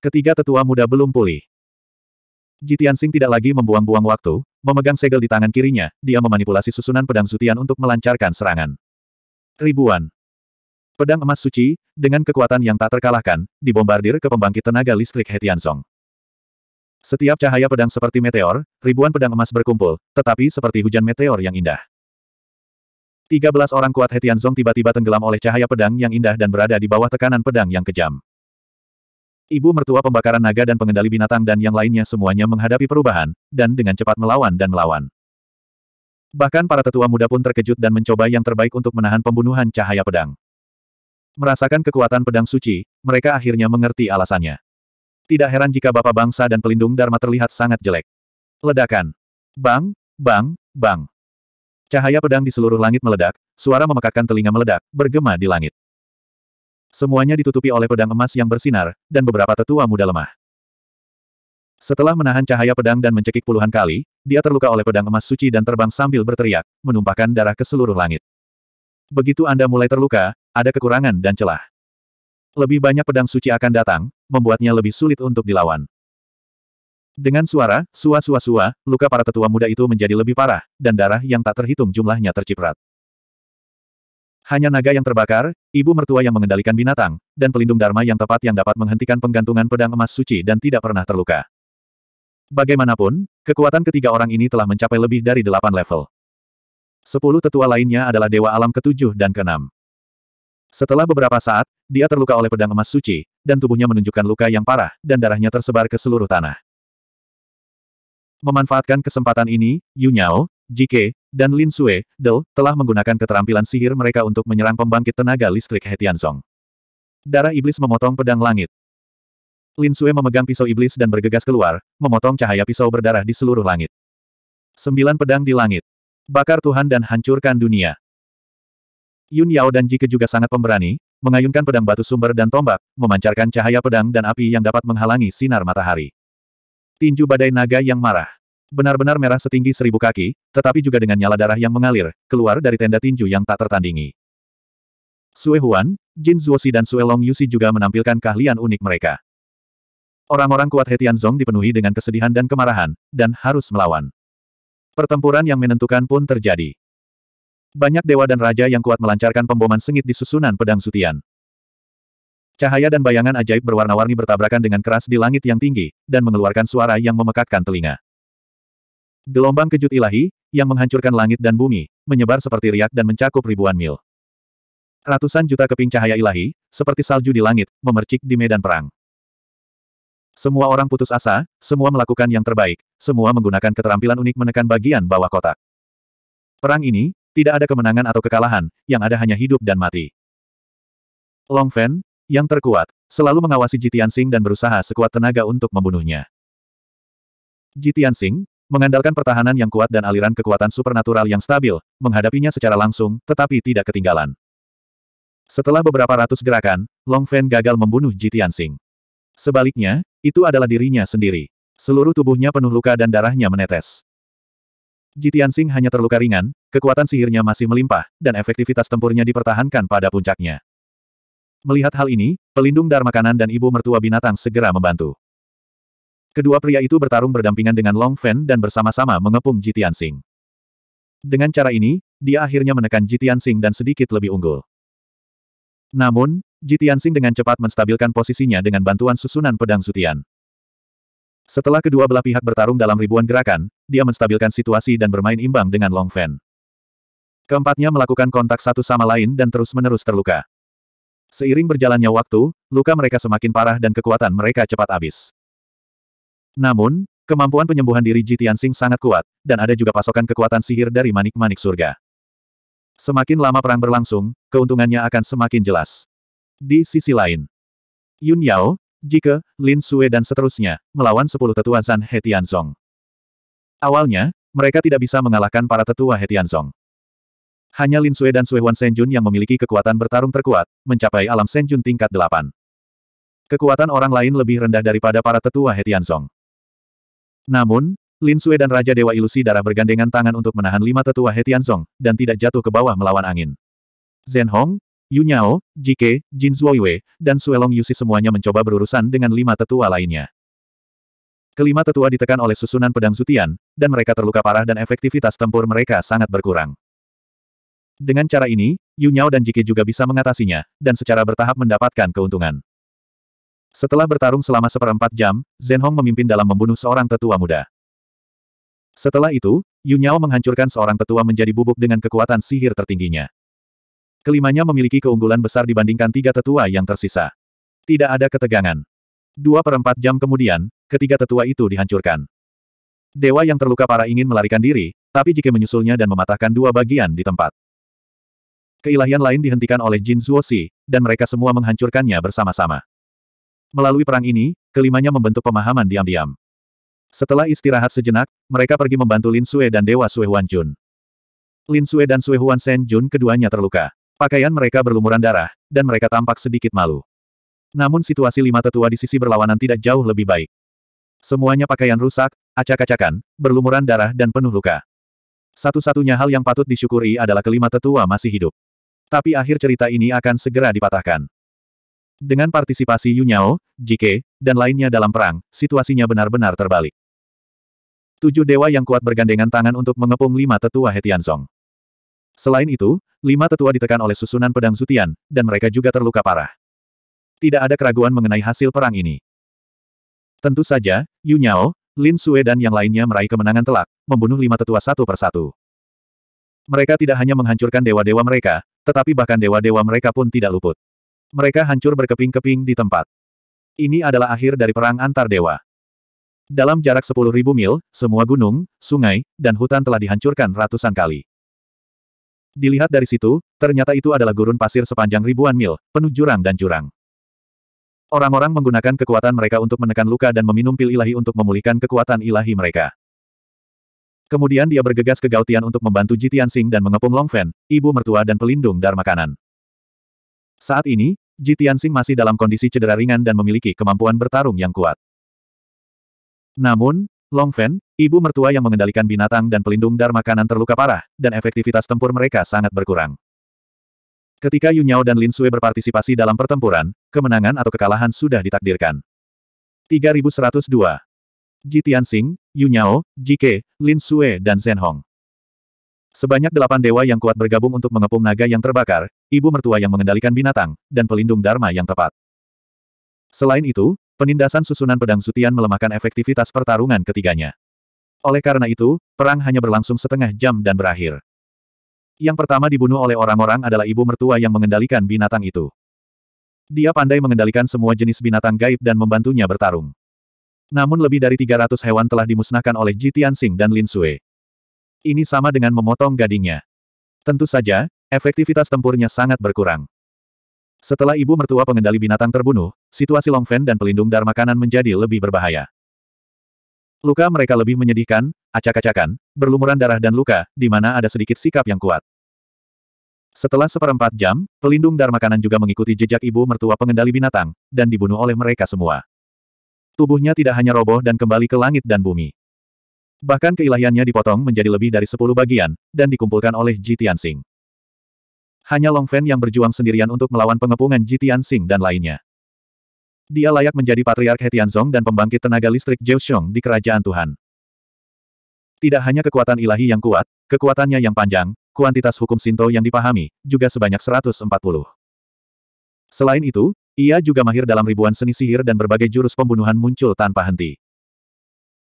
Ketiga tetua muda belum pulih. Jitian tidak lagi membuang-buang waktu, memegang segel di tangan kirinya, dia memanipulasi susunan pedang Zutian untuk melancarkan serangan. Ribuan. Pedang emas suci, dengan kekuatan yang tak terkalahkan, dibombardir ke pembangkit tenaga listrik He Setiap cahaya pedang seperti meteor, ribuan pedang emas berkumpul, tetapi seperti hujan meteor yang indah. 13 orang kuat He tiba-tiba tenggelam oleh cahaya pedang yang indah dan berada di bawah tekanan pedang yang kejam. Ibu mertua pembakaran naga dan pengendali binatang dan yang lainnya semuanya menghadapi perubahan, dan dengan cepat melawan dan melawan. Bahkan para tetua muda pun terkejut dan mencoba yang terbaik untuk menahan pembunuhan cahaya pedang. Merasakan kekuatan pedang suci, mereka akhirnya mengerti alasannya. Tidak heran jika Bapak Bangsa dan Pelindung Dharma terlihat sangat jelek. Ledakan. Bang, bang, bang. Cahaya pedang di seluruh langit meledak, suara memekakkan telinga meledak, bergema di langit. Semuanya ditutupi oleh pedang emas yang bersinar, dan beberapa tetua muda lemah. Setelah menahan cahaya pedang dan mencekik puluhan kali, dia terluka oleh pedang emas suci dan terbang sambil berteriak, menumpahkan darah ke seluruh langit. Begitu Anda mulai terluka, ada kekurangan dan celah. Lebih banyak pedang suci akan datang, membuatnya lebih sulit untuk dilawan. Dengan suara, sua-sua-sua, luka para tetua muda itu menjadi lebih parah, dan darah yang tak terhitung jumlahnya terciprat. Hanya naga yang terbakar, ibu mertua yang mengendalikan binatang, dan pelindung dharma yang tepat yang dapat menghentikan penggantungan pedang emas suci dan tidak pernah terluka. Bagaimanapun, kekuatan ketiga orang ini telah mencapai lebih dari delapan level. Sepuluh tetua lainnya adalah dewa alam ketujuh dan keenam. Setelah beberapa saat, dia terluka oleh pedang emas suci, dan tubuhnya menunjukkan luka yang parah, dan darahnya tersebar ke seluruh tanah. Memanfaatkan kesempatan ini, Yu Jike, dan Lin Sue, Del, telah menggunakan keterampilan sihir mereka untuk menyerang pembangkit tenaga listrik He Tianzong. Darah iblis memotong pedang langit. Lin Sue memegang pisau iblis dan bergegas keluar, memotong cahaya pisau berdarah di seluruh langit. Sembilan pedang di langit. Bakar Tuhan dan hancurkan dunia. Yun Yao dan Jike juga sangat pemberani, mengayunkan pedang batu sumber dan tombak, memancarkan cahaya pedang dan api yang dapat menghalangi sinar matahari. Tinju badai naga yang marah benar-benar merah setinggi seribu kaki, tetapi juga dengan nyala darah yang mengalir, keluar dari tenda tinju yang tak tertandingi. Sue Huan, Jin Zuoxi dan Sue Long Yusi juga menampilkan keahlian unik mereka. Orang-orang kuat Hetian Zong dipenuhi dengan kesedihan dan kemarahan, dan harus melawan. Pertempuran yang menentukan pun terjadi. Banyak dewa dan raja yang kuat melancarkan pemboman sengit di susunan pedang sutian. Cahaya dan bayangan ajaib berwarna-warni bertabrakan dengan keras di langit yang tinggi, dan mengeluarkan suara yang memekakkan telinga. Gelombang kejut ilahi, yang menghancurkan langit dan bumi, menyebar seperti riak dan mencakup ribuan mil. Ratusan juta keping cahaya ilahi, seperti salju di langit, memercik di medan perang. Semua orang putus asa, semua melakukan yang terbaik, semua menggunakan keterampilan unik menekan bagian bawah kotak. Perang ini, tidak ada kemenangan atau kekalahan, yang ada hanya hidup dan mati. Long Fen yang terkuat, selalu mengawasi Jitian Sing dan berusaha sekuat tenaga untuk membunuhnya. Jitian Sing, Mengandalkan pertahanan yang kuat dan aliran kekuatan supernatural yang stabil, menghadapinya secara langsung, tetapi tidak ketinggalan. Setelah beberapa ratus gerakan, Long Fan gagal membunuh Ji Tianxing. Sebaliknya, itu adalah dirinya sendiri. Seluruh tubuhnya penuh luka dan darahnya menetes. Ji Tianxing hanya terluka ringan, kekuatan sihirnya masih melimpah, dan efektivitas tempurnya dipertahankan pada puncaknya. Melihat hal ini, pelindung Dharma Kanan dan ibu mertua binatang segera membantu. Kedua pria itu bertarung berdampingan dengan Long Fan dan bersama-sama mengepung Jitian Sing. Dengan cara ini, dia akhirnya menekan Jitian Sing dan sedikit lebih unggul. Namun, Jitian Sing dengan cepat menstabilkan posisinya dengan bantuan susunan pedang Sutian. Setelah kedua belah pihak bertarung dalam ribuan gerakan, dia menstabilkan situasi dan bermain imbang dengan Long Fan. Keempatnya melakukan kontak satu sama lain dan terus-menerus terluka. Seiring berjalannya waktu, luka mereka semakin parah dan kekuatan mereka cepat habis. Namun, kemampuan penyembuhan diri Ji Tianxing sangat kuat, dan ada juga pasokan kekuatan sihir dari manik-manik surga. Semakin lama perang berlangsung, keuntungannya akan semakin jelas. Di sisi lain, Yun Yao, Jike, Lin Sue dan seterusnya, melawan sepuluh tetua Zan He Tianzong. Awalnya, mereka tidak bisa mengalahkan para tetua He Tianzong. Hanya Lin Sue dan Sue Huan Senjun yang memiliki kekuatan bertarung terkuat, mencapai alam Senjun tingkat delapan. Kekuatan orang lain lebih rendah daripada para tetua He Tianzong. Namun, Lin Sui dan Raja Dewa Ilusi Darah bergandengan tangan untuk menahan lima tetua Hetianzong, dan tidak jatuh ke bawah melawan angin. Zhen Hong, Yu Nyao, Jike, Jin Wei, dan Suelong Yusi semuanya mencoba berurusan dengan lima tetua lainnya. Kelima tetua ditekan oleh susunan pedang Zutian, dan mereka terluka parah dan efektivitas tempur mereka sangat berkurang. Dengan cara ini, Yu Nyao dan Jike juga bisa mengatasinya, dan secara bertahap mendapatkan keuntungan. Setelah bertarung selama seperempat jam, Zhen Hong memimpin dalam membunuh seorang tetua muda. Setelah itu, Yu Nyao menghancurkan seorang tetua menjadi bubuk dengan kekuatan sihir tertingginya. Kelimanya memiliki keunggulan besar dibandingkan tiga tetua yang tersisa. Tidak ada ketegangan. Dua perempat jam kemudian, ketiga tetua itu dihancurkan. Dewa yang terluka parah ingin melarikan diri, tapi jika menyusulnya dan mematahkan dua bagian di tempat. Keilahian lain dihentikan oleh Jin Zuo Si, dan mereka semua menghancurkannya bersama-sama. Melalui perang ini, kelimanya membentuk pemahaman diam-diam. Setelah istirahat sejenak, mereka pergi membantu Lin Sue dan Dewa Sue Huan Jun. Lin Sue dan Sue Huan Sen Jun keduanya terluka. Pakaian mereka berlumuran darah, dan mereka tampak sedikit malu. Namun situasi lima tetua di sisi berlawanan tidak jauh lebih baik. Semuanya pakaian rusak, acak-acakan, berlumuran darah dan penuh luka. Satu-satunya hal yang patut disyukuri adalah kelima tetua masih hidup. Tapi akhir cerita ini akan segera dipatahkan. Dengan partisipasi Yu Nyao, Jike, dan lainnya dalam perang, situasinya benar-benar terbalik. Tujuh dewa yang kuat bergandengan tangan untuk mengepung lima tetua Hetianzong. Selain itu, lima tetua ditekan oleh susunan pedang Zutian, dan mereka juga terluka parah. Tidak ada keraguan mengenai hasil perang ini. Tentu saja, Yu Nyao, Lin Sue dan yang lainnya meraih kemenangan telak, membunuh lima tetua satu persatu. Mereka tidak hanya menghancurkan dewa-dewa mereka, tetapi bahkan dewa-dewa mereka pun tidak luput. Mereka hancur berkeping-keping di tempat. Ini adalah akhir dari perang antar dewa. Dalam jarak 10.000 mil, semua gunung, sungai, dan hutan telah dihancurkan ratusan kali. Dilihat dari situ, ternyata itu adalah gurun pasir sepanjang ribuan mil, penuh jurang dan jurang. Orang-orang menggunakan kekuatan mereka untuk menekan luka dan meminum pil ilahi untuk memulihkan kekuatan ilahi mereka. Kemudian dia bergegas ke Gautian untuk membantu Jitian Singh dan mengepung Longfen, ibu mertua dan pelindung Dharma Kanan. Saat ini, Ji Tianxing masih dalam kondisi cedera ringan dan memiliki kemampuan bertarung yang kuat. Namun, Long Fen, ibu mertua yang mengendalikan binatang dan pelindung dar makanan terluka parah, dan efektivitas tempur mereka sangat berkurang. Ketika Yu Yao dan Lin Sui berpartisipasi dalam pertempuran, kemenangan atau kekalahan sudah ditakdirkan. 3102. Ji Tianxing, Yu Ji Jike, Lin Sui dan Zhen Hong. Sebanyak delapan dewa yang kuat bergabung untuk mengepung naga yang terbakar, ibu mertua yang mengendalikan binatang, dan pelindung Dharma yang tepat. Selain itu, penindasan susunan pedang sutian melemahkan efektivitas pertarungan ketiganya. Oleh karena itu, perang hanya berlangsung setengah jam dan berakhir. Yang pertama dibunuh oleh orang-orang adalah ibu mertua yang mengendalikan binatang itu. Dia pandai mengendalikan semua jenis binatang gaib dan membantunya bertarung. Namun lebih dari 300 hewan telah dimusnahkan oleh Jitian Tianxing dan Lin Sui. Ini sama dengan memotong gadingnya. Tentu saja, Efektivitas tempurnya sangat berkurang. Setelah ibu mertua pengendali binatang terbunuh, situasi Longfen dan pelindung Dharma Kanan menjadi lebih berbahaya. Luka mereka lebih menyedihkan, acak-acakan, berlumuran darah dan luka, di mana ada sedikit sikap yang kuat. Setelah seperempat jam, pelindung Dharma Kanan juga mengikuti jejak ibu mertua pengendali binatang, dan dibunuh oleh mereka semua. Tubuhnya tidak hanya roboh dan kembali ke langit dan bumi. Bahkan keilahiannya dipotong menjadi lebih dari sepuluh bagian, dan dikumpulkan oleh Ji Tianxing hanya Long Fan yang berjuang sendirian untuk melawan pengepungan Jitian Sing dan lainnya. Dia layak menjadi Patriark Hetianzong dan pembangkit tenaga listrik Xiong di Kerajaan Tuhan. Tidak hanya kekuatan ilahi yang kuat, kekuatannya yang panjang, kuantitas hukum Sinto yang dipahami, juga sebanyak 140. Selain itu, ia juga mahir dalam ribuan seni sihir dan berbagai jurus pembunuhan muncul tanpa henti.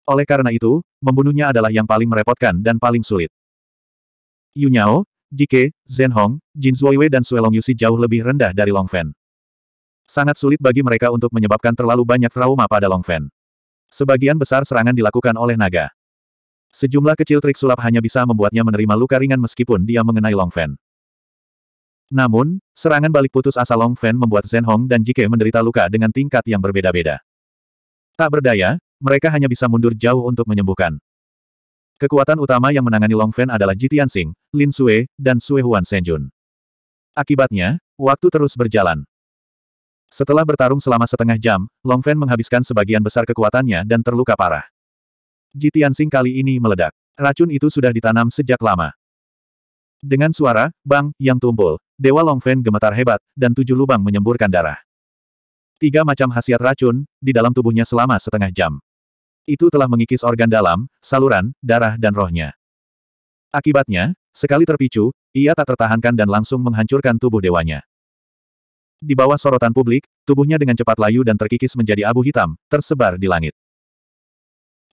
Oleh karena itu, membunuhnya adalah yang paling merepotkan dan paling sulit. Yunyao. Jike, Zhen Hong, Jin Zhuoyue dan Suelong Yusi jauh lebih rendah dari Long Fan. Sangat sulit bagi mereka untuk menyebabkan terlalu banyak trauma pada Long Fan. Sebagian besar serangan dilakukan oleh naga. Sejumlah kecil trik sulap hanya bisa membuatnya menerima luka ringan meskipun dia mengenai Long Fan. Namun, serangan balik putus asa Long Fan membuat Zhen Hong dan Jike menderita luka dengan tingkat yang berbeda-beda. Tak berdaya, mereka hanya bisa mundur jauh untuk menyembuhkan. Kekuatan utama yang menangani Long Fen adalah Jitian Sing, Lin Sue, dan Sue Huan Senjun. Akibatnya, waktu terus berjalan. Setelah bertarung selama setengah jam, Long Fen menghabiskan sebagian besar kekuatannya dan terluka parah. Jitian Sing kali ini meledak. Racun itu sudah ditanam sejak lama. Dengan suara, bang, yang tumpul, Dewa Long Fen gemetar hebat, dan tujuh lubang menyemburkan darah. Tiga macam khasiat racun, di dalam tubuhnya selama setengah jam. Itu telah mengikis organ dalam, saluran, darah dan rohnya. Akibatnya, sekali terpicu, ia tak tertahankan dan langsung menghancurkan tubuh dewanya. Di bawah sorotan publik, tubuhnya dengan cepat layu dan terkikis menjadi abu hitam, tersebar di langit.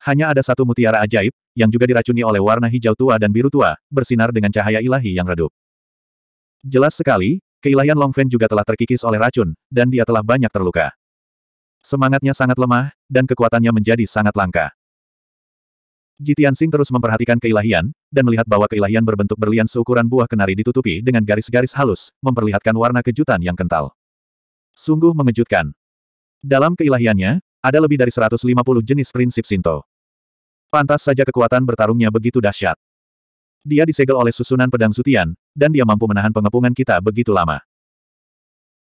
Hanya ada satu mutiara ajaib, yang juga diracuni oleh warna hijau tua dan biru tua, bersinar dengan cahaya ilahi yang redup. Jelas sekali, keilahian Long juga telah terkikis oleh racun, dan dia telah banyak terluka. Semangatnya sangat lemah, dan kekuatannya menjadi sangat langka. Jitian Sing terus memperhatikan keilahian, dan melihat bahwa keilahian berbentuk berlian seukuran buah kenari ditutupi dengan garis-garis halus, memperlihatkan warna kejutan yang kental. Sungguh mengejutkan. Dalam keilahiannya, ada lebih dari 150 jenis prinsip Sinto. Pantas saja kekuatan bertarungnya begitu dahsyat. Dia disegel oleh susunan pedang sutian, dan dia mampu menahan pengepungan kita begitu lama.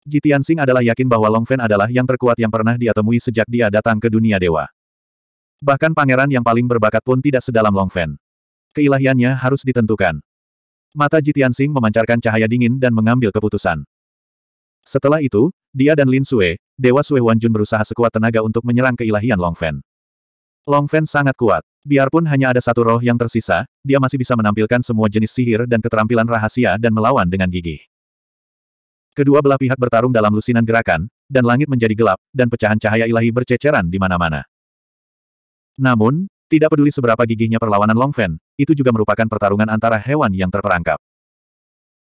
Jitian Sing adalah yakin bahwa Long Longfen adalah yang terkuat yang pernah dia temui sejak dia datang ke dunia dewa. Bahkan pangeran yang paling berbakat pun tidak sedalam Long Longfen. Keilahiannya harus ditentukan. Mata Jitian Sing memancarkan cahaya dingin dan mengambil keputusan. Setelah itu, dia dan Lin Sue, Dewa Sue Wanjun berusaha sekuat tenaga untuk menyerang keilahian Long Long Longfen sangat kuat. Biarpun hanya ada satu roh yang tersisa, dia masih bisa menampilkan semua jenis sihir dan keterampilan rahasia dan melawan dengan gigih. Kedua belah pihak bertarung dalam lusinan gerakan, dan langit menjadi gelap, dan pecahan cahaya ilahi berceceran di mana-mana. Namun, tidak peduli seberapa gigihnya perlawanan Long Longfen, itu juga merupakan pertarungan antara hewan yang terperangkap.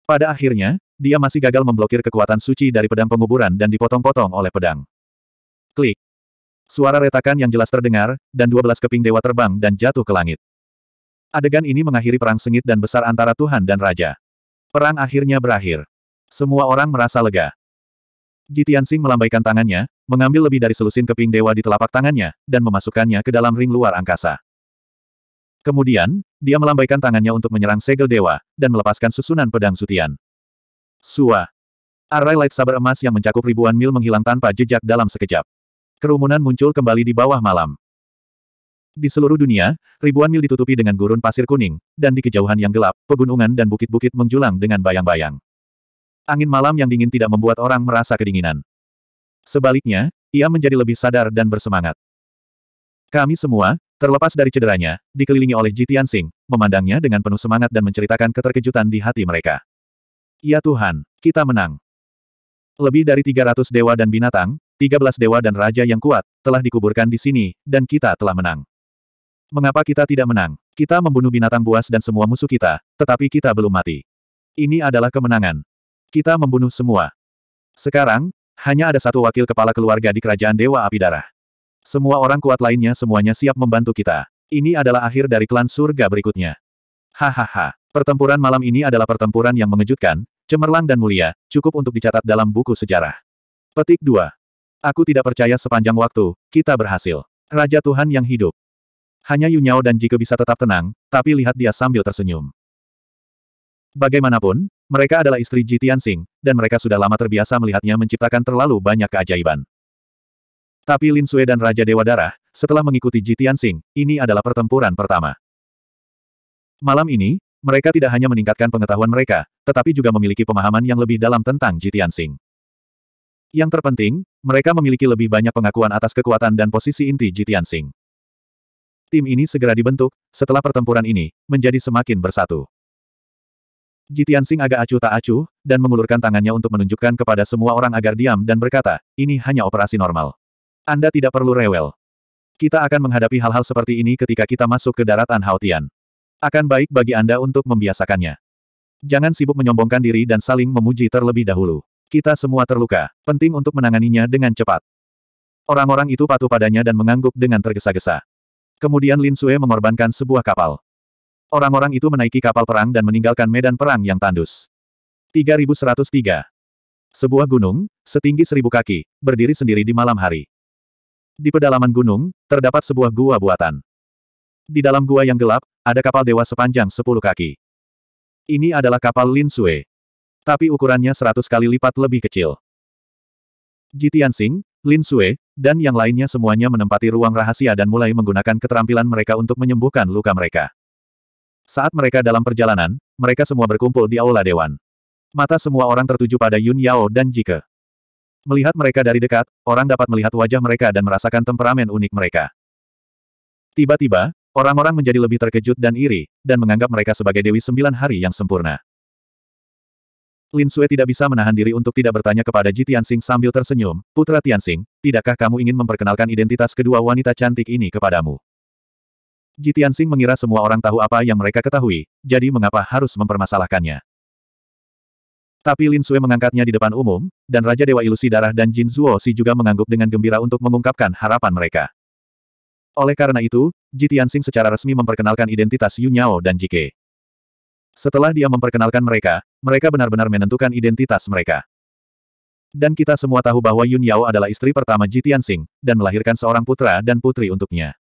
Pada akhirnya, dia masih gagal memblokir kekuatan suci dari pedang penguburan dan dipotong-potong oleh pedang. Klik. Suara retakan yang jelas terdengar, dan dua belas keping dewa terbang dan jatuh ke langit. Adegan ini mengakhiri perang sengit dan besar antara Tuhan dan Raja. Perang akhirnya berakhir. Semua orang merasa lega. Jitiansing melambaikan tangannya, mengambil lebih dari selusin keping dewa di telapak tangannya, dan memasukkannya ke dalam ring luar angkasa. Kemudian, dia melambaikan tangannya untuk menyerang segel dewa, dan melepaskan susunan pedang Sutian. Sua. Array light saber emas yang mencakup ribuan mil menghilang tanpa jejak dalam sekejap. Kerumunan muncul kembali di bawah malam. Di seluruh dunia, ribuan mil ditutupi dengan gurun pasir kuning, dan di kejauhan yang gelap, pegunungan dan bukit-bukit menjulang dengan bayang-bayang. Angin malam yang dingin tidak membuat orang merasa kedinginan. Sebaliknya, ia menjadi lebih sadar dan bersemangat. Kami semua, terlepas dari cederanya, dikelilingi oleh Jitian Singh, memandangnya dengan penuh semangat dan menceritakan keterkejutan di hati mereka. Ya Tuhan, kita menang. Lebih dari 300 dewa dan binatang, 13 dewa dan raja yang kuat, telah dikuburkan di sini, dan kita telah menang. Mengapa kita tidak menang? Kita membunuh binatang buas dan semua musuh kita, tetapi kita belum mati. Ini adalah kemenangan. Kita membunuh semua. Sekarang, hanya ada satu wakil kepala keluarga di kerajaan Dewa Api Darah. Semua orang kuat lainnya semuanya siap membantu kita. Ini adalah akhir dari klan surga berikutnya. Hahaha, pertempuran malam ini adalah pertempuran yang mengejutkan, cemerlang dan mulia, cukup untuk dicatat dalam buku sejarah. Petik 2. Aku tidak percaya sepanjang waktu, kita berhasil. Raja Tuhan yang hidup. Hanya Yunyao dan Jike bisa tetap tenang, tapi lihat dia sambil tersenyum. Bagaimanapun, mereka adalah istri Ji Tianxing, dan mereka sudah lama terbiasa melihatnya menciptakan terlalu banyak keajaiban. Tapi Lin Sue dan Raja Dewa Darah, setelah mengikuti Ji Tianxing, ini adalah pertempuran pertama. Malam ini, mereka tidak hanya meningkatkan pengetahuan mereka, tetapi juga memiliki pemahaman yang lebih dalam tentang Ji Tianxing. Yang terpenting, mereka memiliki lebih banyak pengakuan atas kekuatan dan posisi inti Ji Tianxing. Tim ini segera dibentuk, setelah pertempuran ini, menjadi semakin bersatu. Jitian Sing agak acuh tak acuh, dan mengulurkan tangannya untuk menunjukkan kepada semua orang agar diam dan berkata, ini hanya operasi normal. Anda tidak perlu rewel. Kita akan menghadapi hal-hal seperti ini ketika kita masuk ke daratan Haotian. Akan baik bagi Anda untuk membiasakannya. Jangan sibuk menyombongkan diri dan saling memuji terlebih dahulu. Kita semua terluka, penting untuk menanganinya dengan cepat. Orang-orang itu patuh padanya dan mengangguk dengan tergesa-gesa. Kemudian Lin Sue mengorbankan sebuah kapal. Orang-orang itu menaiki kapal perang dan meninggalkan medan perang yang tandus. 3103. Sebuah gunung, setinggi seribu kaki, berdiri sendiri di malam hari. Di pedalaman gunung, terdapat sebuah gua buatan. Di dalam gua yang gelap, ada kapal dewa sepanjang sepuluh kaki. Ini adalah kapal Lin Sue. Tapi ukurannya seratus kali lipat lebih kecil. Ji Tianxing, Lin Sue, dan yang lainnya semuanya menempati ruang rahasia dan mulai menggunakan keterampilan mereka untuk menyembuhkan luka mereka. Saat mereka dalam perjalanan, mereka semua berkumpul di aula dewan. Mata semua orang tertuju pada Yun Yao dan Jike. Melihat mereka dari dekat, orang dapat melihat wajah mereka dan merasakan temperamen unik mereka. Tiba-tiba, orang-orang menjadi lebih terkejut dan iri, dan menganggap mereka sebagai Dewi Sembilan Hari yang sempurna. Lin Sue tidak bisa menahan diri untuk tidak bertanya kepada Ji Tianxing sambil tersenyum, Putra Tianxing, tidakkah kamu ingin memperkenalkan identitas kedua wanita cantik ini kepadamu? Jitian Sing mengira semua orang tahu apa yang mereka ketahui, jadi mengapa harus mempermasalahkannya. Tapi Lin Sui mengangkatnya di depan umum, dan Raja Dewa Ilusi Darah dan Jin Zuo Si juga mengangguk dengan gembira untuk mengungkapkan harapan mereka. Oleh karena itu, Jitian Sing secara resmi memperkenalkan identitas Yu Nyao dan Jike. Setelah dia memperkenalkan mereka, mereka benar-benar menentukan identitas mereka. Dan kita semua tahu bahwa Yun Yao adalah istri pertama Jitian Sing, dan melahirkan seorang putra dan putri untuknya.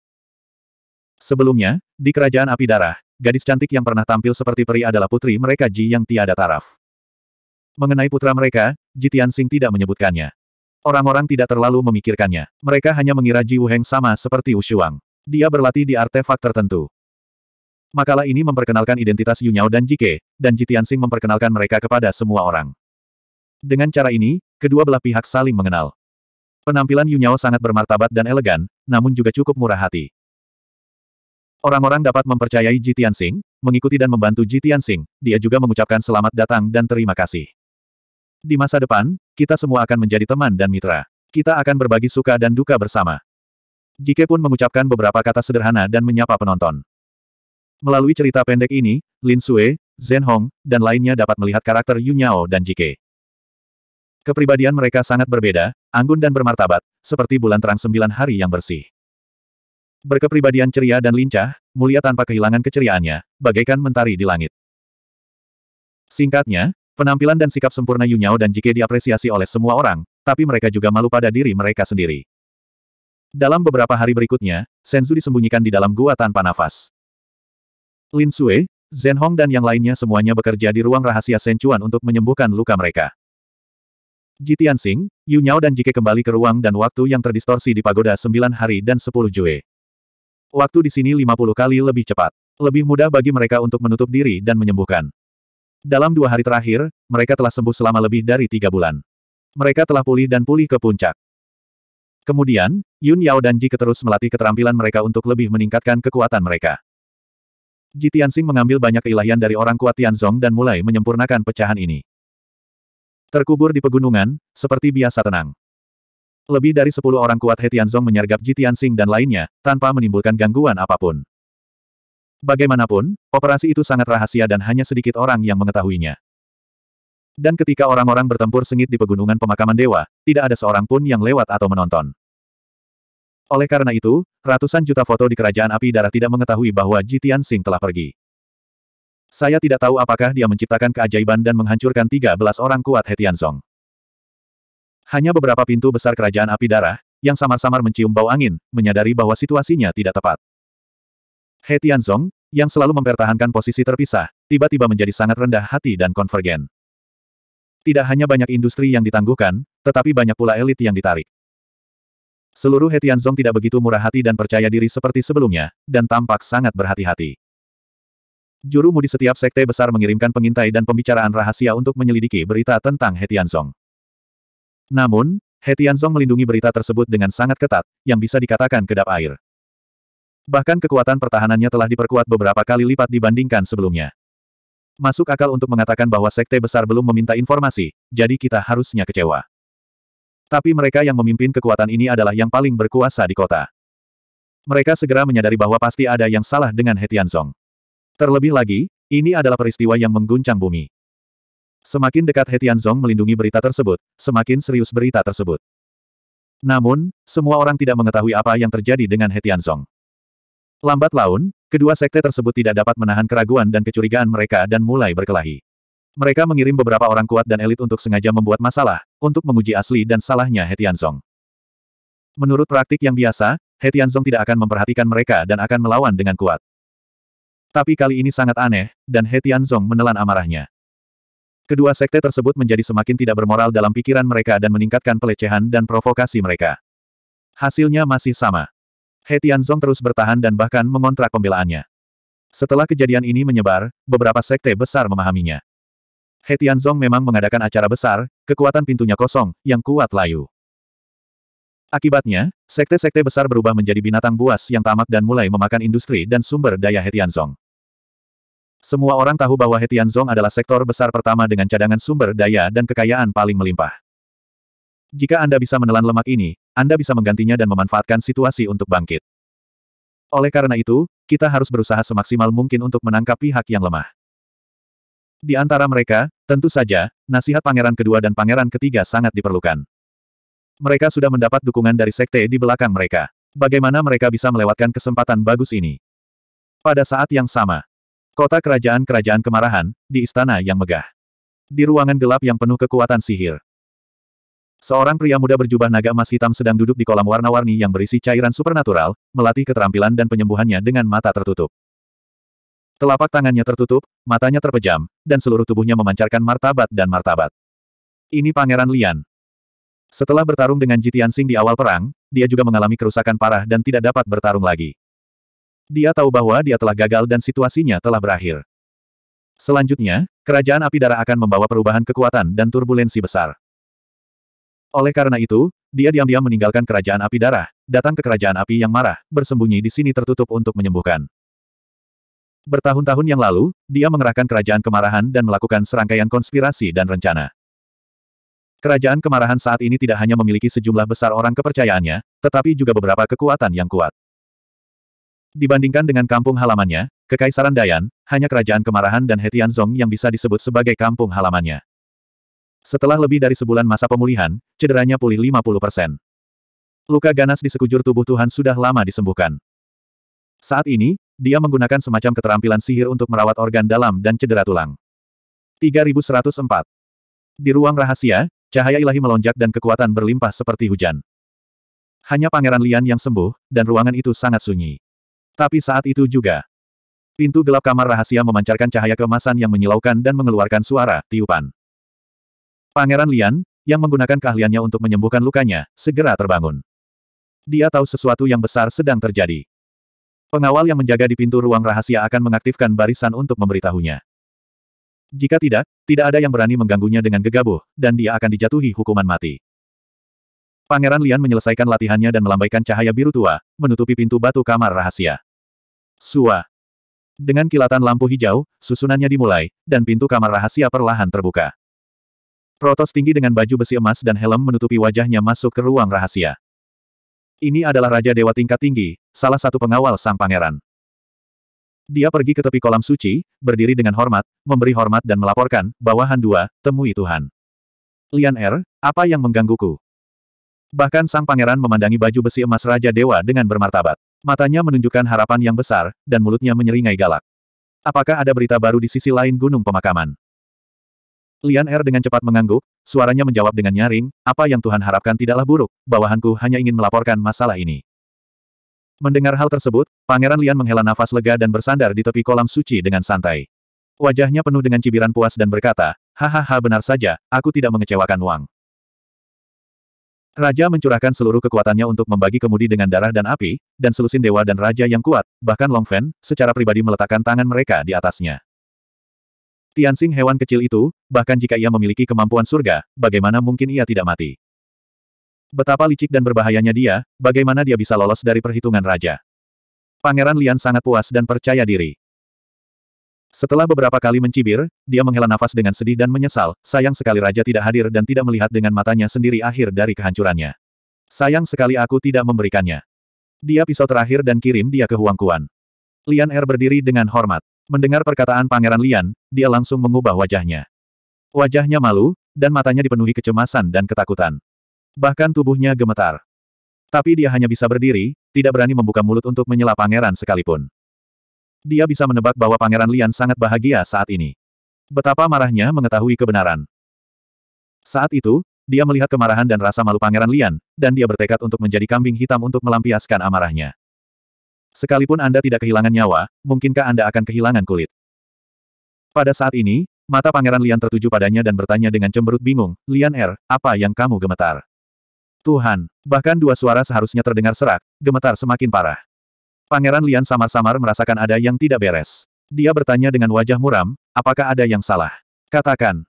Sebelumnya, di Kerajaan Api Darah, gadis cantik yang pernah tampil seperti peri adalah putri mereka Ji yang tiada taraf. Mengenai putra mereka, Ji Tianxing tidak menyebutkannya. Orang-orang tidak terlalu memikirkannya. Mereka hanya mengira Ji Wuheng sama seperti Wu Shuang. Dia berlatih di artefak tertentu. Makalah ini memperkenalkan identitas Yunyao dan Jike, dan Ji Tianxing memperkenalkan mereka kepada semua orang. Dengan cara ini, kedua belah pihak saling mengenal. Penampilan Yunyao sangat bermartabat dan elegan, namun juga cukup murah hati. Orang-orang dapat mempercayai Ji Tianxing, mengikuti dan membantu Ji Tianxing, dia juga mengucapkan selamat datang dan terima kasih. Di masa depan, kita semua akan menjadi teman dan mitra. Kita akan berbagi suka dan duka bersama. Jike pun mengucapkan beberapa kata sederhana dan menyapa penonton. Melalui cerita pendek ini, Lin Sue, Zhen Hong, dan lainnya dapat melihat karakter Yu Nyao dan Jike. Kepribadian mereka sangat berbeda, anggun dan bermartabat, seperti bulan terang sembilan hari yang bersih. Berkepribadian ceria dan lincah, mulia tanpa kehilangan keceriaannya, bagaikan mentari di langit. Singkatnya, penampilan dan sikap sempurna Yunyao dan Jike diapresiasi oleh semua orang, tapi mereka juga malu pada diri mereka sendiri. Dalam beberapa hari berikutnya, Senzu disembunyikan di dalam gua tanpa nafas. Lin Sue, Zhen Hong dan yang lainnya semuanya bekerja di ruang rahasia Senchuan untuk menyembuhkan luka mereka. Ji Tianxing, Yu Nyao dan Jike kembali ke ruang dan waktu yang terdistorsi di pagoda 9 hari dan 10 Jue. Waktu di sini 50 kali lebih cepat. Lebih mudah bagi mereka untuk menutup diri dan menyembuhkan. Dalam dua hari terakhir, mereka telah sembuh selama lebih dari tiga bulan. Mereka telah pulih dan pulih ke puncak. Kemudian, Yun Yao dan Ji terus melatih keterampilan mereka untuk lebih meningkatkan kekuatan mereka. Ji Tianxing mengambil banyak keilahian dari orang kuat Tianzong dan mulai menyempurnakan pecahan ini. Terkubur di pegunungan, seperti biasa tenang. Lebih dari sepuluh orang kuat He Tianzong menyergap Ji dan lainnya, tanpa menimbulkan gangguan apapun. Bagaimanapun, operasi itu sangat rahasia dan hanya sedikit orang yang mengetahuinya. Dan ketika orang-orang bertempur sengit di pegunungan pemakaman dewa, tidak ada seorang pun yang lewat atau menonton. Oleh karena itu, ratusan juta foto di kerajaan api darah tidak mengetahui bahwa Ji telah pergi. Saya tidak tahu apakah dia menciptakan keajaiban dan menghancurkan 13 orang kuat He hanya beberapa pintu besar kerajaan api darah, yang samar-samar mencium bau angin, menyadari bahwa situasinya tidak tepat. He Tianzong, yang selalu mempertahankan posisi terpisah, tiba-tiba menjadi sangat rendah hati dan konvergen. Tidak hanya banyak industri yang ditangguhkan, tetapi banyak pula elit yang ditarik. Seluruh He Tianzong tidak begitu murah hati dan percaya diri seperti sebelumnya, dan tampak sangat berhati-hati. Juru mudi setiap sekte besar mengirimkan pengintai dan pembicaraan rahasia untuk menyelidiki berita tentang He Tianzong. Namun, He Tianzong melindungi berita tersebut dengan sangat ketat, yang bisa dikatakan kedap air. Bahkan kekuatan pertahanannya telah diperkuat beberapa kali lipat dibandingkan sebelumnya. Masuk akal untuk mengatakan bahwa sekte besar belum meminta informasi, jadi kita harusnya kecewa. Tapi mereka yang memimpin kekuatan ini adalah yang paling berkuasa di kota. Mereka segera menyadari bahwa pasti ada yang salah dengan He Tianzong. Terlebih lagi, ini adalah peristiwa yang mengguncang bumi. Semakin dekat He Tianzong melindungi berita tersebut, semakin serius berita tersebut. Namun, semua orang tidak mengetahui apa yang terjadi dengan He Tianzong. Lambat laun, kedua sekte tersebut tidak dapat menahan keraguan dan kecurigaan mereka dan mulai berkelahi. Mereka mengirim beberapa orang kuat dan elit untuk sengaja membuat masalah, untuk menguji asli dan salahnya He Tianzong. Menurut praktik yang biasa, He Tianzong tidak akan memperhatikan mereka dan akan melawan dengan kuat. Tapi kali ini sangat aneh, dan He Tianzong menelan amarahnya. Kedua sekte tersebut menjadi semakin tidak bermoral dalam pikiran mereka dan meningkatkan pelecehan dan provokasi mereka. Hasilnya masih sama. He Tianzong terus bertahan dan bahkan mengontrak pembelaannya. Setelah kejadian ini menyebar, beberapa sekte besar memahaminya. He Tianzong memang mengadakan acara besar, kekuatan pintunya kosong, yang kuat layu. Akibatnya, sekte-sekte besar berubah menjadi binatang buas yang tamak dan mulai memakan industri dan sumber daya He Tianzong. Semua orang tahu bahwa Hetian Zong adalah sektor besar pertama dengan cadangan sumber daya dan kekayaan paling melimpah. Jika Anda bisa menelan lemak ini, Anda bisa menggantinya dan memanfaatkan situasi untuk bangkit. Oleh karena itu, kita harus berusaha semaksimal mungkin untuk menangkap pihak yang lemah. Di antara mereka, tentu saja, nasihat pangeran kedua dan pangeran ketiga sangat diperlukan. Mereka sudah mendapat dukungan dari sekte di belakang mereka. Bagaimana mereka bisa melewatkan kesempatan bagus ini? Pada saat yang sama, Kota kerajaan-kerajaan kemarahan, di istana yang megah. Di ruangan gelap yang penuh kekuatan sihir. Seorang pria muda berjubah naga emas hitam sedang duduk di kolam warna-warni yang berisi cairan supernatural, melatih keterampilan dan penyembuhannya dengan mata tertutup. Telapak tangannya tertutup, matanya terpejam, dan seluruh tubuhnya memancarkan martabat dan martabat. Ini Pangeran Lian. Setelah bertarung dengan Jitian Sing di awal perang, dia juga mengalami kerusakan parah dan tidak dapat bertarung lagi. Dia tahu bahwa dia telah gagal dan situasinya telah berakhir. Selanjutnya, kerajaan api darah akan membawa perubahan kekuatan dan turbulensi besar. Oleh karena itu, dia diam-diam meninggalkan kerajaan api darah, datang ke kerajaan api yang marah, bersembunyi di sini tertutup untuk menyembuhkan. Bertahun-tahun yang lalu, dia mengerahkan kerajaan kemarahan dan melakukan serangkaian konspirasi dan rencana. Kerajaan kemarahan saat ini tidak hanya memiliki sejumlah besar orang kepercayaannya, tetapi juga beberapa kekuatan yang kuat. Dibandingkan dengan kampung halamannya, Kekaisaran Dayan, hanya kerajaan kemarahan dan Hetian Zong yang bisa disebut sebagai kampung halamannya. Setelah lebih dari sebulan masa pemulihan, cederanya pulih 50 persen. Luka ganas di sekujur tubuh Tuhan sudah lama disembuhkan. Saat ini, dia menggunakan semacam keterampilan sihir untuk merawat organ dalam dan cedera tulang. 3104 Di ruang rahasia, cahaya ilahi melonjak dan kekuatan berlimpah seperti hujan. Hanya Pangeran Lian yang sembuh, dan ruangan itu sangat sunyi. Tapi saat itu juga, pintu gelap kamar rahasia memancarkan cahaya kemasan yang menyilaukan dan mengeluarkan suara tiupan. Pangeran Lian, yang menggunakan keahliannya untuk menyembuhkan lukanya, segera terbangun. Dia tahu sesuatu yang besar sedang terjadi. Pengawal yang menjaga di pintu ruang rahasia akan mengaktifkan barisan untuk memberitahunya. Jika tidak, tidak ada yang berani mengganggunya dengan gegabah, dan dia akan dijatuhi hukuman mati. Pangeran Lian menyelesaikan latihannya dan melambaikan cahaya biru tua, menutupi pintu batu kamar rahasia. Sua. Dengan kilatan lampu hijau, susunannya dimulai, dan pintu kamar rahasia perlahan terbuka. Protos tinggi dengan baju besi emas dan helm menutupi wajahnya masuk ke ruang rahasia. Ini adalah Raja Dewa tingkat tinggi, salah satu pengawal sang pangeran. Dia pergi ke tepi kolam suci, berdiri dengan hormat, memberi hormat dan melaporkan, bawahan dua, temui Tuhan. Lian Er, apa yang menggangguku? Bahkan sang pangeran memandangi baju besi emas Raja Dewa dengan bermartabat. Matanya menunjukkan harapan yang besar, dan mulutnya menyeringai galak. Apakah ada berita baru di sisi lain gunung pemakaman? Lian Er dengan cepat mengangguk, suaranya menjawab dengan nyaring, apa yang Tuhan harapkan tidaklah buruk, bawahanku hanya ingin melaporkan masalah ini. Mendengar hal tersebut, Pangeran Lian menghela nafas lega dan bersandar di tepi kolam suci dengan santai. Wajahnya penuh dengan cibiran puas dan berkata, hahaha benar saja, aku tidak mengecewakan Wang. Raja mencurahkan seluruh kekuatannya untuk membagi kemudi dengan darah dan api, dan selusin dewa dan raja yang kuat, bahkan Long Fan, secara pribadi meletakkan tangan mereka di atasnya. Tianxing hewan kecil itu, bahkan jika ia memiliki kemampuan surga, bagaimana mungkin ia tidak mati? Betapa licik dan berbahayanya dia, bagaimana dia bisa lolos dari perhitungan raja? Pangeran Lian sangat puas dan percaya diri. Setelah beberapa kali mencibir, dia menghela nafas dengan sedih dan menyesal, sayang sekali raja tidak hadir dan tidak melihat dengan matanya sendiri akhir dari kehancurannya. Sayang sekali aku tidak memberikannya. Dia pisau terakhir dan kirim dia ke Huangkuan. Lian Er berdiri dengan hormat. Mendengar perkataan Pangeran Lian, dia langsung mengubah wajahnya. Wajahnya malu, dan matanya dipenuhi kecemasan dan ketakutan. Bahkan tubuhnya gemetar. Tapi dia hanya bisa berdiri, tidak berani membuka mulut untuk menyela pangeran sekalipun. Dia bisa menebak bahwa Pangeran Lian sangat bahagia saat ini. Betapa marahnya mengetahui kebenaran. Saat itu, dia melihat kemarahan dan rasa malu Pangeran Lian, dan dia bertekad untuk menjadi kambing hitam untuk melampiaskan amarahnya. Sekalipun Anda tidak kehilangan nyawa, mungkinkah Anda akan kehilangan kulit? Pada saat ini, mata Pangeran Lian tertuju padanya dan bertanya dengan cemberut bingung, Lian Er, apa yang kamu gemetar? Tuhan, bahkan dua suara seharusnya terdengar serak, gemetar semakin parah. Pangeran Lian samar-samar merasakan ada yang tidak beres. Dia bertanya dengan wajah muram, apakah ada yang salah? Katakan.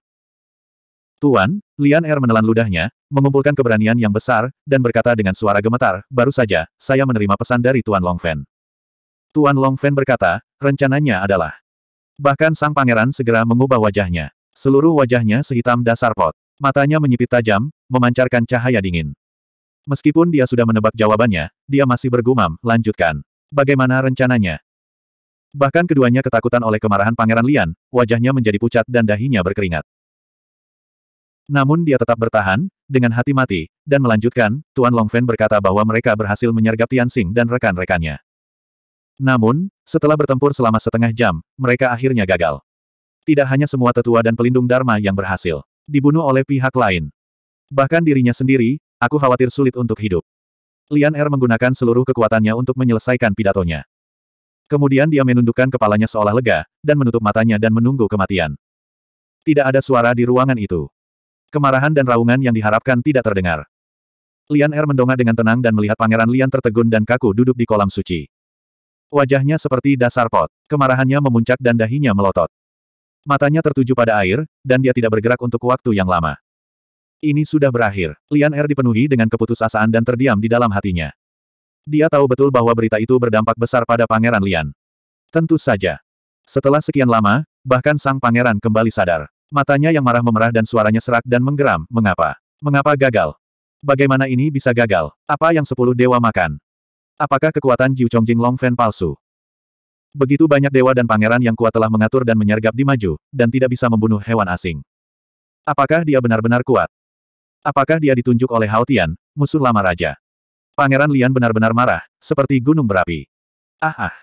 Tuan, Lian Er menelan ludahnya, mengumpulkan keberanian yang besar, dan berkata dengan suara gemetar, baru saja, saya menerima pesan dari Tuan Longfen. Tuan Longfen berkata, rencananya adalah. Bahkan sang pangeran segera mengubah wajahnya. Seluruh wajahnya sehitam dasar pot. Matanya menyipit tajam, memancarkan cahaya dingin. Meskipun dia sudah menebak jawabannya, dia masih bergumam, lanjutkan. Bagaimana rencananya? Bahkan keduanya ketakutan oleh kemarahan Pangeran Lian, wajahnya menjadi pucat dan dahinya berkeringat. Namun dia tetap bertahan, dengan hati mati, dan melanjutkan, Tuan Longfen berkata bahwa mereka berhasil menyergap Tianxing dan rekan-rekannya. Namun, setelah bertempur selama setengah jam, mereka akhirnya gagal. Tidak hanya semua tetua dan pelindung Dharma yang berhasil dibunuh oleh pihak lain. Bahkan dirinya sendiri, aku khawatir sulit untuk hidup. Lian Er menggunakan seluruh kekuatannya untuk menyelesaikan pidatonya. Kemudian dia menundukkan kepalanya seolah lega, dan menutup matanya dan menunggu kematian. Tidak ada suara di ruangan itu. Kemarahan dan raungan yang diharapkan tidak terdengar. Lian Er mendongak dengan tenang dan melihat Pangeran Lian tertegun dan kaku duduk di kolam suci. Wajahnya seperti dasar pot, kemarahannya memuncak dan dahinya melotot. Matanya tertuju pada air, dan dia tidak bergerak untuk waktu yang lama. Ini sudah berakhir. Lian Er dipenuhi dengan keputusasaan dan terdiam di dalam hatinya. Dia tahu betul bahwa berita itu berdampak besar pada Pangeran Lian. Tentu saja. Setelah sekian lama, bahkan sang pangeran kembali sadar. Matanya yang marah memerah dan suaranya serak dan menggeram, mengapa? Mengapa gagal? Bagaimana ini bisa gagal? Apa yang sepuluh dewa makan? Apakah kekuatan Jiu Chongjing Long Fan palsu? Begitu banyak dewa dan pangeran yang kuat telah mengatur dan menyergap di maju, dan tidak bisa membunuh hewan asing. Apakah dia benar-benar kuat? Apakah dia ditunjuk oleh Haotian, musuh lama raja? Pangeran Lian benar-benar marah, seperti gunung berapi. Ah ah.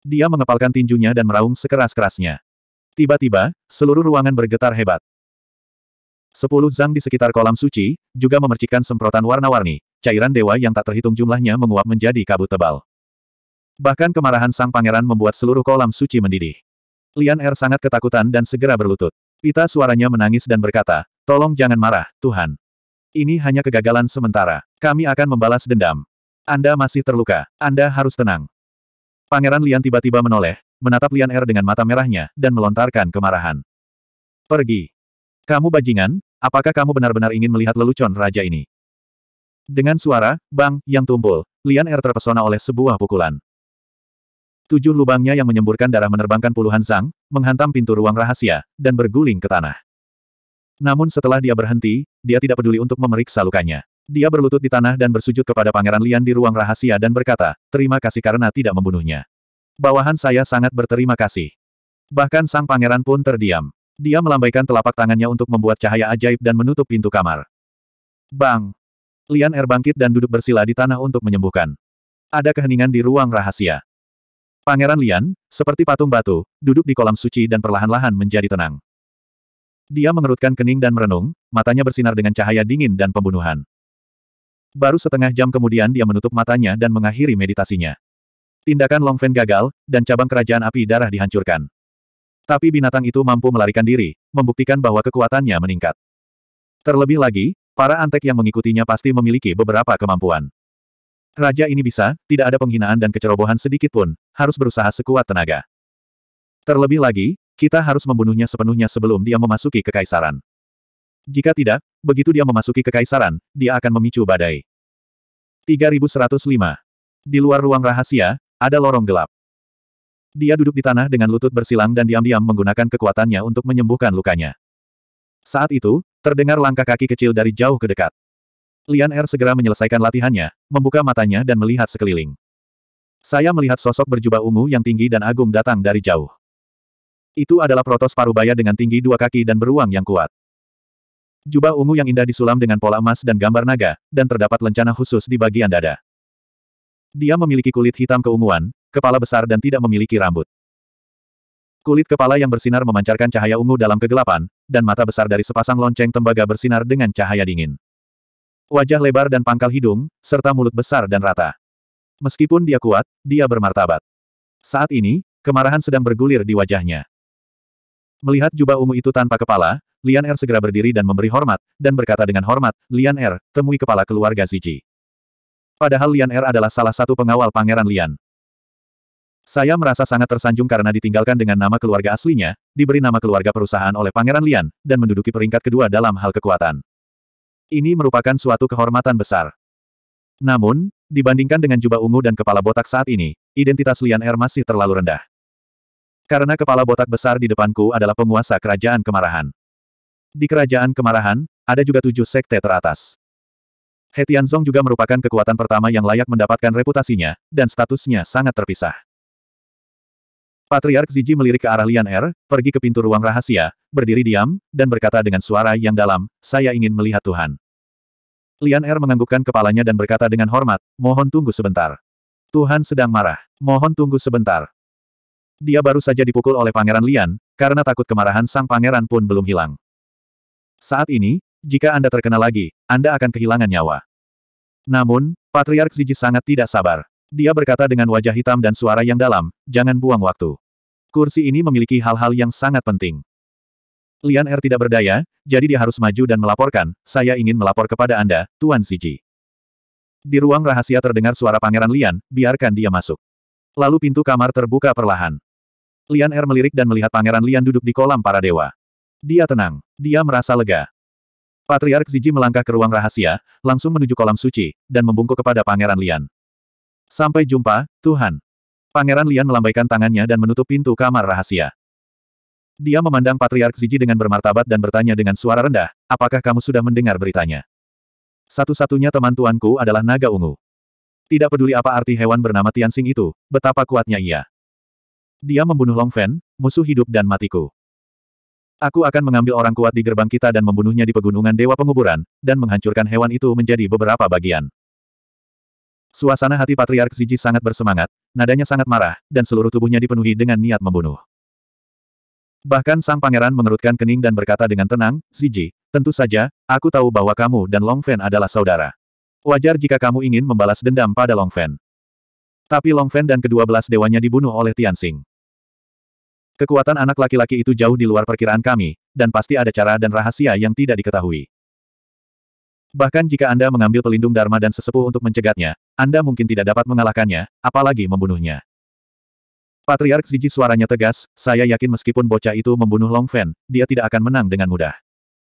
Dia mengepalkan tinjunya dan meraung sekeras-kerasnya. Tiba-tiba, seluruh ruangan bergetar hebat. Sepuluh zang di sekitar kolam suci, juga memercikan semprotan warna-warni, cairan dewa yang tak terhitung jumlahnya menguap menjadi kabut tebal. Bahkan kemarahan sang pangeran membuat seluruh kolam suci mendidih. Lian Er sangat ketakutan dan segera berlutut. Pita suaranya menangis dan berkata, Tolong jangan marah, Tuhan. Ini hanya kegagalan sementara. Kami akan membalas dendam. Anda masih terluka. Anda harus tenang. Pangeran Lian tiba-tiba menoleh, menatap Lian Er dengan mata merahnya, dan melontarkan kemarahan. Pergi. Kamu bajingan, apakah kamu benar-benar ingin melihat lelucon raja ini? Dengan suara, bang, yang tumpul, Lian Er terpesona oleh sebuah pukulan. Tujuh lubangnya yang menyemburkan darah menerbangkan puluhan sang, menghantam pintu ruang rahasia, dan berguling ke tanah. Namun setelah dia berhenti, dia tidak peduli untuk memeriksa lukanya. Dia berlutut di tanah dan bersujud kepada Pangeran Lian di ruang rahasia dan berkata, terima kasih karena tidak membunuhnya. Bawahan saya sangat berterima kasih. Bahkan sang pangeran pun terdiam. Dia melambaikan telapak tangannya untuk membuat cahaya ajaib dan menutup pintu kamar. Bang! Lian Er bangkit dan duduk bersila di tanah untuk menyembuhkan. Ada keheningan di ruang rahasia. Pangeran Lian, seperti patung batu, duduk di kolam suci dan perlahan-lahan menjadi tenang. Dia mengerutkan kening dan merenung, matanya bersinar dengan cahaya dingin dan pembunuhan. Baru setengah jam kemudian dia menutup matanya dan mengakhiri meditasinya. Tindakan Long gagal, dan cabang kerajaan api darah dihancurkan. Tapi binatang itu mampu melarikan diri, membuktikan bahwa kekuatannya meningkat. Terlebih lagi, para antek yang mengikutinya pasti memiliki beberapa kemampuan. Raja ini bisa, tidak ada penghinaan dan kecerobohan sedikit pun, harus berusaha sekuat tenaga. Terlebih lagi, kita harus membunuhnya sepenuhnya sebelum dia memasuki kekaisaran. Jika tidak, begitu dia memasuki kekaisaran, dia akan memicu badai. 3105. Di luar ruang rahasia, ada lorong gelap. Dia duduk di tanah dengan lutut bersilang dan diam-diam menggunakan kekuatannya untuk menyembuhkan lukanya. Saat itu, terdengar langkah kaki kecil dari jauh ke dekat. Lian Er segera menyelesaikan latihannya, membuka matanya dan melihat sekeliling. Saya melihat sosok berjubah ungu yang tinggi dan agung datang dari jauh. Itu adalah protos parubaya dengan tinggi dua kaki dan beruang yang kuat. Jubah ungu yang indah disulam dengan pola emas dan gambar naga, dan terdapat lencana khusus di bagian dada. Dia memiliki kulit hitam keunguan, kepala besar dan tidak memiliki rambut. Kulit kepala yang bersinar memancarkan cahaya ungu dalam kegelapan, dan mata besar dari sepasang lonceng tembaga bersinar dengan cahaya dingin. Wajah lebar dan pangkal hidung, serta mulut besar dan rata. Meskipun dia kuat, dia bermartabat. Saat ini, kemarahan sedang bergulir di wajahnya. Melihat jubah ungu itu tanpa kepala, Lian Er segera berdiri dan memberi hormat, dan berkata dengan hormat, Lian Er, temui kepala keluarga Zici. Padahal Lian Er adalah salah satu pengawal Pangeran Lian. Saya merasa sangat tersanjung karena ditinggalkan dengan nama keluarga aslinya, diberi nama keluarga perusahaan oleh Pangeran Lian, dan menduduki peringkat kedua dalam hal kekuatan. Ini merupakan suatu kehormatan besar. Namun, dibandingkan dengan jubah ungu dan kepala botak saat ini, identitas Lian Er masih terlalu rendah. Karena kepala botak besar di depanku adalah penguasa kerajaan kemarahan. Di kerajaan kemarahan, ada juga tujuh sekte teratas. He Tianzong juga merupakan kekuatan pertama yang layak mendapatkan reputasinya, dan statusnya sangat terpisah. Patriark Ziji melirik ke arah Lian Er, pergi ke pintu ruang rahasia, berdiri diam, dan berkata dengan suara yang dalam, saya ingin melihat Tuhan. Lian Er menganggukkan kepalanya dan berkata dengan hormat, mohon tunggu sebentar. Tuhan sedang marah, mohon tunggu sebentar. Dia baru saja dipukul oleh Pangeran Lian, karena takut kemarahan sang pangeran pun belum hilang. Saat ini, jika Anda terkena lagi, Anda akan kehilangan nyawa. Namun, Patriark Ziji sangat tidak sabar. Dia berkata dengan wajah hitam dan suara yang dalam, jangan buang waktu. Kursi ini memiliki hal-hal yang sangat penting. Lian Er tidak berdaya, jadi dia harus maju dan melaporkan, saya ingin melapor kepada Anda, Tuan Ziji. Di ruang rahasia terdengar suara Pangeran Lian, biarkan dia masuk. Lalu pintu kamar terbuka perlahan. Lian Er melirik dan melihat Pangeran Lian duduk di kolam para dewa. Dia tenang. Dia merasa lega. Patriark Ziji melangkah ke ruang rahasia, langsung menuju kolam suci, dan membungkuk kepada Pangeran Lian. Sampai jumpa, Tuhan. Pangeran Lian melambaikan tangannya dan menutup pintu kamar rahasia. Dia memandang Patriark Ziji dengan bermartabat dan bertanya dengan suara rendah, apakah kamu sudah mendengar beritanya? Satu-satunya teman tuanku adalah naga ungu. Tidak peduli apa arti hewan bernama Tianxing itu, betapa kuatnya ia. Dia membunuh Long Fan, musuh hidup dan matiku. Aku akan mengambil orang kuat di gerbang kita dan membunuhnya di pegunungan Dewa Penguburan, dan menghancurkan hewan itu menjadi beberapa bagian. Suasana hati Patriark Ziji sangat bersemangat, nadanya sangat marah, dan seluruh tubuhnya dipenuhi dengan niat membunuh. Bahkan sang pangeran mengerutkan kening dan berkata dengan tenang, Ziji, tentu saja, aku tahu bahwa kamu dan Long Fan adalah saudara. Wajar jika kamu ingin membalas dendam pada Long Fan. Tapi Long Fan dan kedua belas dewanya dibunuh oleh Tianxing. Kekuatan anak laki-laki itu jauh di luar perkiraan kami, dan pasti ada cara dan rahasia yang tidak diketahui. Bahkan jika Anda mengambil pelindung Dharma dan sesepuh untuk mencegatnya, Anda mungkin tidak dapat mengalahkannya, apalagi membunuhnya. Patriark Ziji suaranya tegas, saya yakin meskipun bocah itu membunuh Long Fan, dia tidak akan menang dengan mudah.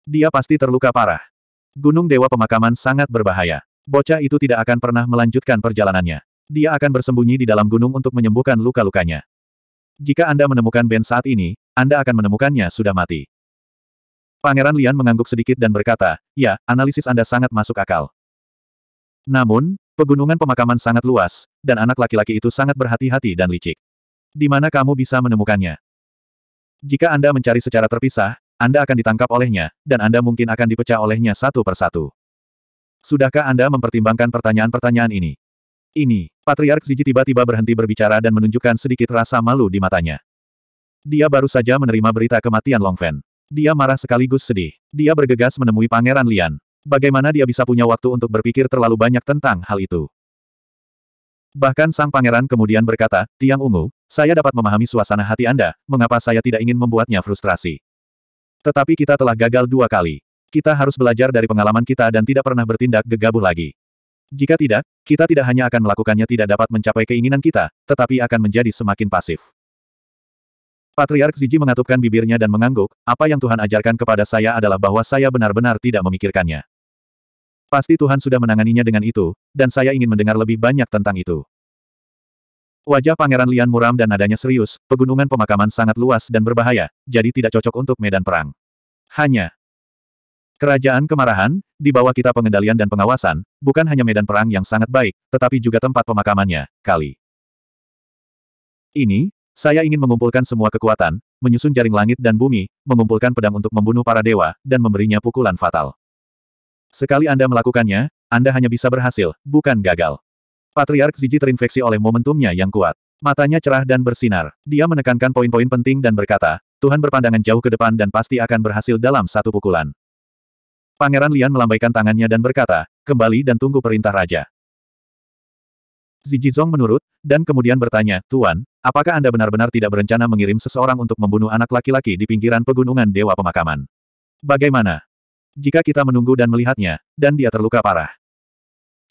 Dia pasti terluka parah. Gunung Dewa Pemakaman sangat berbahaya. Bocah itu tidak akan pernah melanjutkan perjalanannya. Dia akan bersembunyi di dalam gunung untuk menyembuhkan luka-lukanya. Jika Anda menemukan Ben saat ini, Anda akan menemukannya sudah mati. Pangeran Lian mengangguk sedikit dan berkata, ya, analisis Anda sangat masuk akal. Namun, pegunungan pemakaman sangat luas, dan anak laki-laki itu sangat berhati-hati dan licik. Di mana kamu bisa menemukannya? Jika Anda mencari secara terpisah, Anda akan ditangkap olehnya, dan Anda mungkin akan dipecah olehnya satu persatu. Sudahkah Anda mempertimbangkan pertanyaan-pertanyaan ini? ini, Patriark Ziji tiba-tiba berhenti berbicara dan menunjukkan sedikit rasa malu di matanya. Dia baru saja menerima berita kematian Longfen. Dia marah sekaligus sedih. Dia bergegas menemui Pangeran Lian. Bagaimana dia bisa punya waktu untuk berpikir terlalu banyak tentang hal itu? Bahkan sang pangeran kemudian berkata, Tiang Ungu, saya dapat memahami suasana hati Anda, mengapa saya tidak ingin membuatnya frustrasi. Tetapi kita telah gagal dua kali. Kita harus belajar dari pengalaman kita dan tidak pernah bertindak gegabah lagi. Jika tidak, kita tidak hanya akan melakukannya tidak dapat mencapai keinginan kita, tetapi akan menjadi semakin pasif. Patriark Ziji mengatupkan bibirnya dan mengangguk, apa yang Tuhan ajarkan kepada saya adalah bahwa saya benar-benar tidak memikirkannya. Pasti Tuhan sudah menanganinya dengan itu, dan saya ingin mendengar lebih banyak tentang itu. Wajah Pangeran Lian muram dan nadanya serius, pegunungan pemakaman sangat luas dan berbahaya, jadi tidak cocok untuk medan perang. Hanya, Kerajaan Kemarahan, di bawah kita pengendalian dan pengawasan, bukan hanya medan perang yang sangat baik, tetapi juga tempat pemakamannya, kali. Ini, saya ingin mengumpulkan semua kekuatan, menyusun jaring langit dan bumi, mengumpulkan pedang untuk membunuh para dewa, dan memberinya pukulan fatal. Sekali Anda melakukannya, Anda hanya bisa berhasil, bukan gagal. Patriark Ziji terinfeksi oleh momentumnya yang kuat. Matanya cerah dan bersinar. Dia menekankan poin-poin penting dan berkata, Tuhan berpandangan jauh ke depan dan pasti akan berhasil dalam satu pukulan. Pangeran Lian melambaikan tangannya dan berkata, kembali dan tunggu perintah Raja. Zijizong menurut, dan kemudian bertanya, Tuan, apakah Anda benar-benar tidak berencana mengirim seseorang untuk membunuh anak laki-laki di pinggiran pegunungan Dewa Pemakaman? Bagaimana? Jika kita menunggu dan melihatnya, dan dia terluka parah.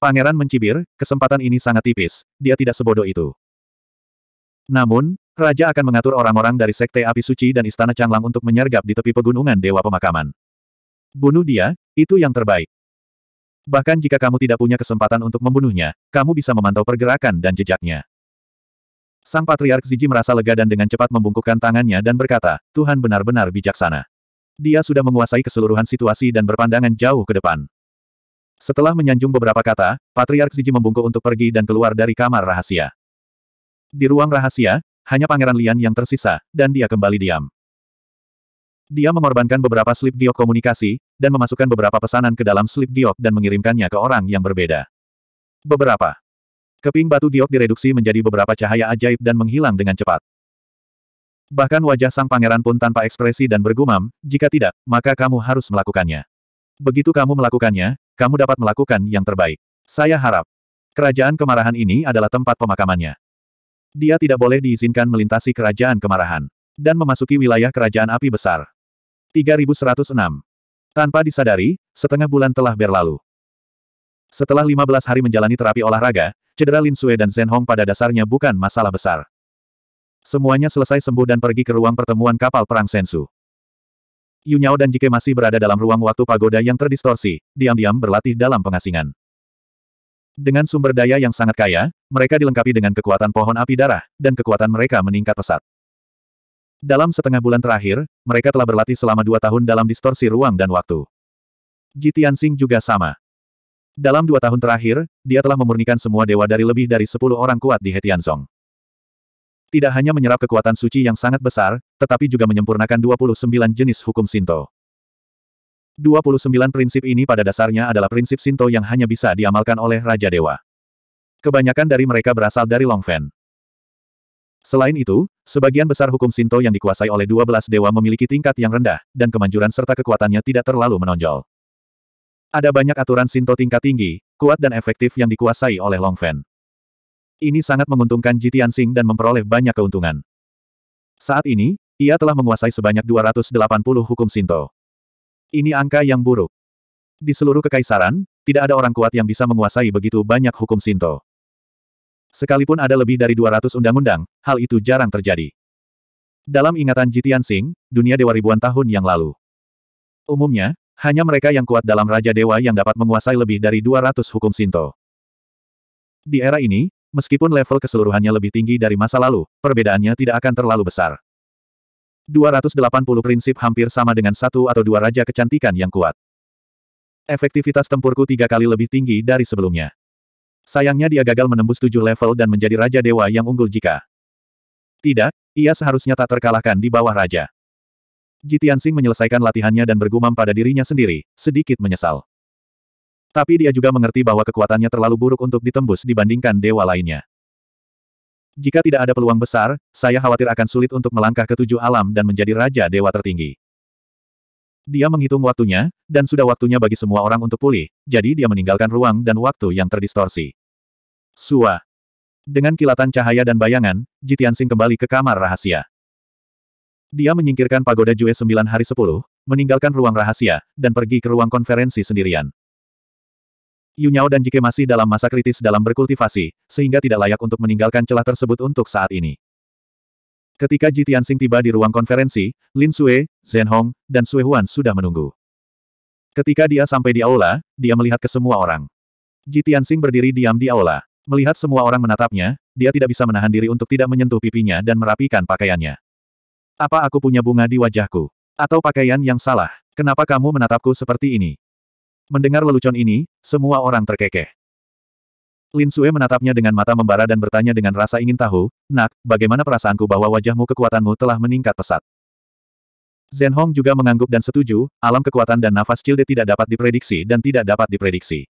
Pangeran mencibir, kesempatan ini sangat tipis, dia tidak sebodoh itu. Namun, Raja akan mengatur orang-orang dari Sekte Api Suci dan Istana Canglang untuk menyergap di tepi pegunungan Dewa Pemakaman. Bunuh dia, itu yang terbaik. Bahkan jika kamu tidak punya kesempatan untuk membunuhnya, kamu bisa memantau pergerakan dan jejaknya. Sang Patriark Ziji merasa lega dan dengan cepat membungkukkan tangannya dan berkata, Tuhan benar-benar bijaksana. Dia sudah menguasai keseluruhan situasi dan berpandangan jauh ke depan. Setelah menyanjung beberapa kata, Patriark Ziji membungkuk untuk pergi dan keluar dari kamar rahasia. Di ruang rahasia, hanya Pangeran Lian yang tersisa, dan dia kembali diam. Dia mengorbankan beberapa slip giok komunikasi, dan memasukkan beberapa pesanan ke dalam slip giok dan mengirimkannya ke orang yang berbeda. Beberapa keping batu giok direduksi menjadi beberapa cahaya ajaib dan menghilang dengan cepat. Bahkan wajah sang pangeran pun tanpa ekspresi dan bergumam, jika tidak, maka kamu harus melakukannya. Begitu kamu melakukannya, kamu dapat melakukan yang terbaik. Saya harap. Kerajaan kemarahan ini adalah tempat pemakamannya. Dia tidak boleh diizinkan melintasi kerajaan kemarahan. Dan memasuki wilayah kerajaan api besar. 3106. Tanpa disadari, setengah bulan telah berlalu. Setelah 15 hari menjalani terapi olahraga, cedera Lin Sue dan Zhen Hong pada dasarnya bukan masalah besar. Semuanya selesai sembuh dan pergi ke ruang pertemuan kapal perang Sensu. Yunyao dan Jike masih berada dalam ruang waktu pagoda yang terdistorsi, diam-diam berlatih dalam pengasingan. Dengan sumber daya yang sangat kaya, mereka dilengkapi dengan kekuatan pohon api darah, dan kekuatan mereka meningkat pesat. Dalam setengah bulan terakhir, mereka telah berlatih selama dua tahun dalam distorsi ruang dan waktu. Ji Tianxing juga sama. Dalam dua tahun terakhir, dia telah memurnikan semua dewa dari lebih dari sepuluh orang kuat di Hetianzong. Tidak hanya menyerap kekuatan suci yang sangat besar, tetapi juga menyempurnakan 29 jenis hukum Sinto. 29 prinsip ini pada dasarnya adalah prinsip Sinto yang hanya bisa diamalkan oleh Raja Dewa. Kebanyakan dari mereka berasal dari Longfen. Selain itu, sebagian besar hukum Sinto yang dikuasai oleh 12 dewa memiliki tingkat yang rendah, dan kemanjuran serta kekuatannya tidak terlalu menonjol. Ada banyak aturan Sinto tingkat tinggi, kuat dan efektif yang dikuasai oleh Long Fan. Ini sangat menguntungkan Jitian Sing dan memperoleh banyak keuntungan. Saat ini, ia telah menguasai sebanyak 280 hukum Sinto. Ini angka yang buruk. Di seluruh kekaisaran, tidak ada orang kuat yang bisa menguasai begitu banyak hukum Sinto. Sekalipun ada lebih dari 200 undang-undang, hal itu jarang terjadi. Dalam ingatan Jitian Singh, dunia dewa ribuan tahun yang lalu. Umumnya, hanya mereka yang kuat dalam Raja Dewa yang dapat menguasai lebih dari 200 hukum Sinto. Di era ini, meskipun level keseluruhannya lebih tinggi dari masa lalu, perbedaannya tidak akan terlalu besar. 280 prinsip hampir sama dengan satu atau dua raja kecantikan yang kuat. Efektivitas tempurku tiga kali lebih tinggi dari sebelumnya. Sayangnya dia gagal menembus tujuh level dan menjadi Raja Dewa yang unggul jika tidak, ia seharusnya tak terkalahkan di bawah Raja. Jitiansing menyelesaikan latihannya dan bergumam pada dirinya sendiri, sedikit menyesal. Tapi dia juga mengerti bahwa kekuatannya terlalu buruk untuk ditembus dibandingkan dewa lainnya. Jika tidak ada peluang besar, saya khawatir akan sulit untuk melangkah ke tujuh alam dan menjadi Raja Dewa tertinggi. Dia menghitung waktunya, dan sudah waktunya bagi semua orang untuk pulih, jadi dia meninggalkan ruang dan waktu yang terdistorsi. Sua. Dengan kilatan cahaya dan bayangan, Jitiansing kembali ke kamar rahasia. Dia menyingkirkan pagoda Jue 9 hari 10, meninggalkan ruang rahasia, dan pergi ke ruang konferensi sendirian. Yunyao dan Jike masih dalam masa kritis dalam berkultivasi, sehingga tidak layak untuk meninggalkan celah tersebut untuk saat ini. Ketika Ji Tianxing tiba di ruang konferensi, Lin Sue, Zhen Hong, dan Sue Huan sudah menunggu. Ketika dia sampai di aula, dia melihat ke semua orang. Ji Tianxing berdiri diam di aula. Melihat semua orang menatapnya, dia tidak bisa menahan diri untuk tidak menyentuh pipinya dan merapikan pakaiannya. Apa aku punya bunga di wajahku? Atau pakaian yang salah? Kenapa kamu menatapku seperti ini? Mendengar lelucon ini, semua orang terkekeh. Lin Sue menatapnya dengan mata membara dan bertanya dengan rasa ingin tahu, Nak, bagaimana perasaanku bahwa wajahmu kekuatanmu telah meningkat pesat? Zhen Hong juga mengangguk dan setuju, alam kekuatan dan nafas Cilde tidak dapat diprediksi dan tidak dapat diprediksi.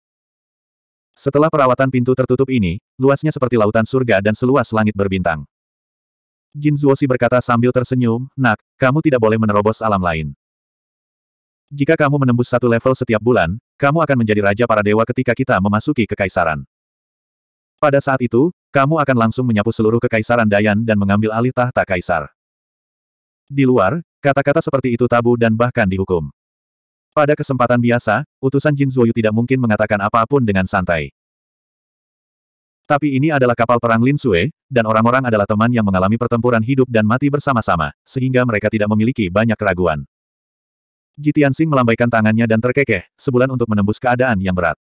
Setelah perawatan pintu tertutup ini, luasnya seperti lautan surga dan seluas langit berbintang. Jin si berkata sambil tersenyum, Nak, kamu tidak boleh menerobos alam lain. Jika kamu menembus satu level setiap bulan, kamu akan menjadi raja para dewa ketika kita memasuki kekaisaran. Pada saat itu, kamu akan langsung menyapu seluruh kekaisaran Dayan dan mengambil alih tahta kaisar. Di luar, kata-kata seperti itu tabu dan bahkan dihukum. Pada kesempatan biasa, utusan Jin Zuoyu tidak mungkin mengatakan apapun dengan santai. Tapi ini adalah kapal perang Lin Sue, dan orang-orang adalah teman yang mengalami pertempuran hidup dan mati bersama-sama, sehingga mereka tidak memiliki banyak keraguan. Jitian Sing melambaikan tangannya dan terkekeh, sebulan untuk menembus keadaan yang berat.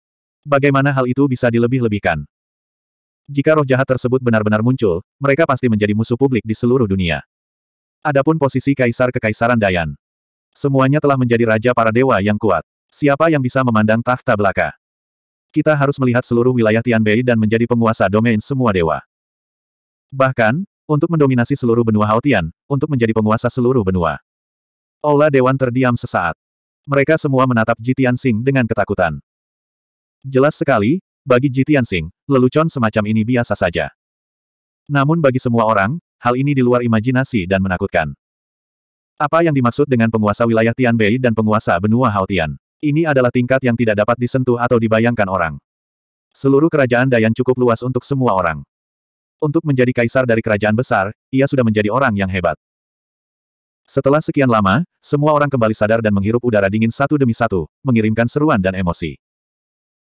Bagaimana hal itu bisa dilebih-lebihkan? Jika roh jahat tersebut benar-benar muncul, mereka pasti menjadi musuh publik di seluruh dunia. Adapun posisi kaisar kekaisaran Dayan. Semuanya telah menjadi raja para dewa yang kuat. Siapa yang bisa memandang tahta belaka? Kita harus melihat seluruh wilayah Tianbei dan menjadi penguasa domain semua dewa. Bahkan, untuk mendominasi seluruh benua Haotian, untuk menjadi penguasa seluruh benua. Aula Dewan terdiam sesaat. Mereka semua menatap Jitian Sing dengan ketakutan. Jelas sekali, bagi Jitian Tianxing, lelucon semacam ini biasa saja. Namun bagi semua orang, hal ini di luar imajinasi dan menakutkan. Apa yang dimaksud dengan penguasa wilayah Tianbei dan penguasa benua Haotian? Ini adalah tingkat yang tidak dapat disentuh atau dibayangkan orang. Seluruh kerajaan Dayan cukup luas untuk semua orang. Untuk menjadi kaisar dari kerajaan besar, ia sudah menjadi orang yang hebat. Setelah sekian lama, semua orang kembali sadar dan menghirup udara dingin satu demi satu, mengirimkan seruan dan emosi.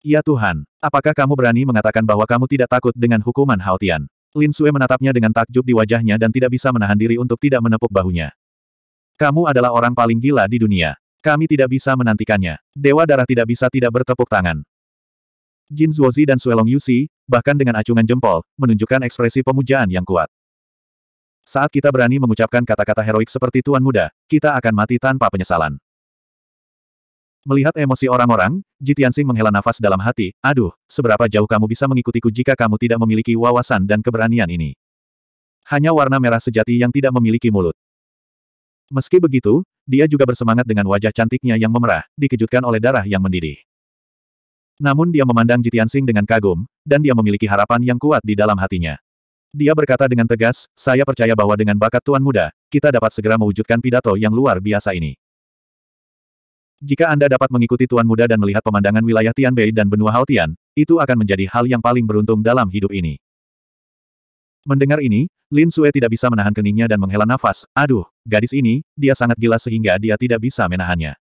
Ya Tuhan, apakah kamu berani mengatakan bahwa kamu tidak takut dengan hukuman Haotian? Lin Sue menatapnya dengan takjub di wajahnya dan tidak bisa menahan diri untuk tidak menepuk bahunya. Kamu adalah orang paling gila di dunia. Kami tidak bisa menantikannya. Dewa darah tidak bisa tidak bertepuk tangan. Jin Zuozi dan Suelong Yusi, bahkan dengan acungan jempol, menunjukkan ekspresi pemujaan yang kuat. Saat kita berani mengucapkan kata-kata heroik seperti Tuan Muda, kita akan mati tanpa penyesalan. Melihat emosi orang-orang, Jitiansing menghela nafas dalam hati, aduh, seberapa jauh kamu bisa mengikutiku jika kamu tidak memiliki wawasan dan keberanian ini. Hanya warna merah sejati yang tidak memiliki mulut. Meski begitu, dia juga bersemangat dengan wajah cantiknya yang memerah, dikejutkan oleh darah yang mendidih. Namun dia memandang Jitiansing dengan kagum, dan dia memiliki harapan yang kuat di dalam hatinya. Dia berkata dengan tegas, saya percaya bahwa dengan bakat Tuan Muda, kita dapat segera mewujudkan pidato yang luar biasa ini. Jika Anda dapat mengikuti Tuan Muda dan melihat pemandangan wilayah Tianbei dan benua Haotian, itu akan menjadi hal yang paling beruntung dalam hidup ini. Mendengar ini, Lin Sue tidak bisa menahan keningnya dan menghela nafas. Aduh, gadis ini, dia sangat gila sehingga dia tidak bisa menahannya.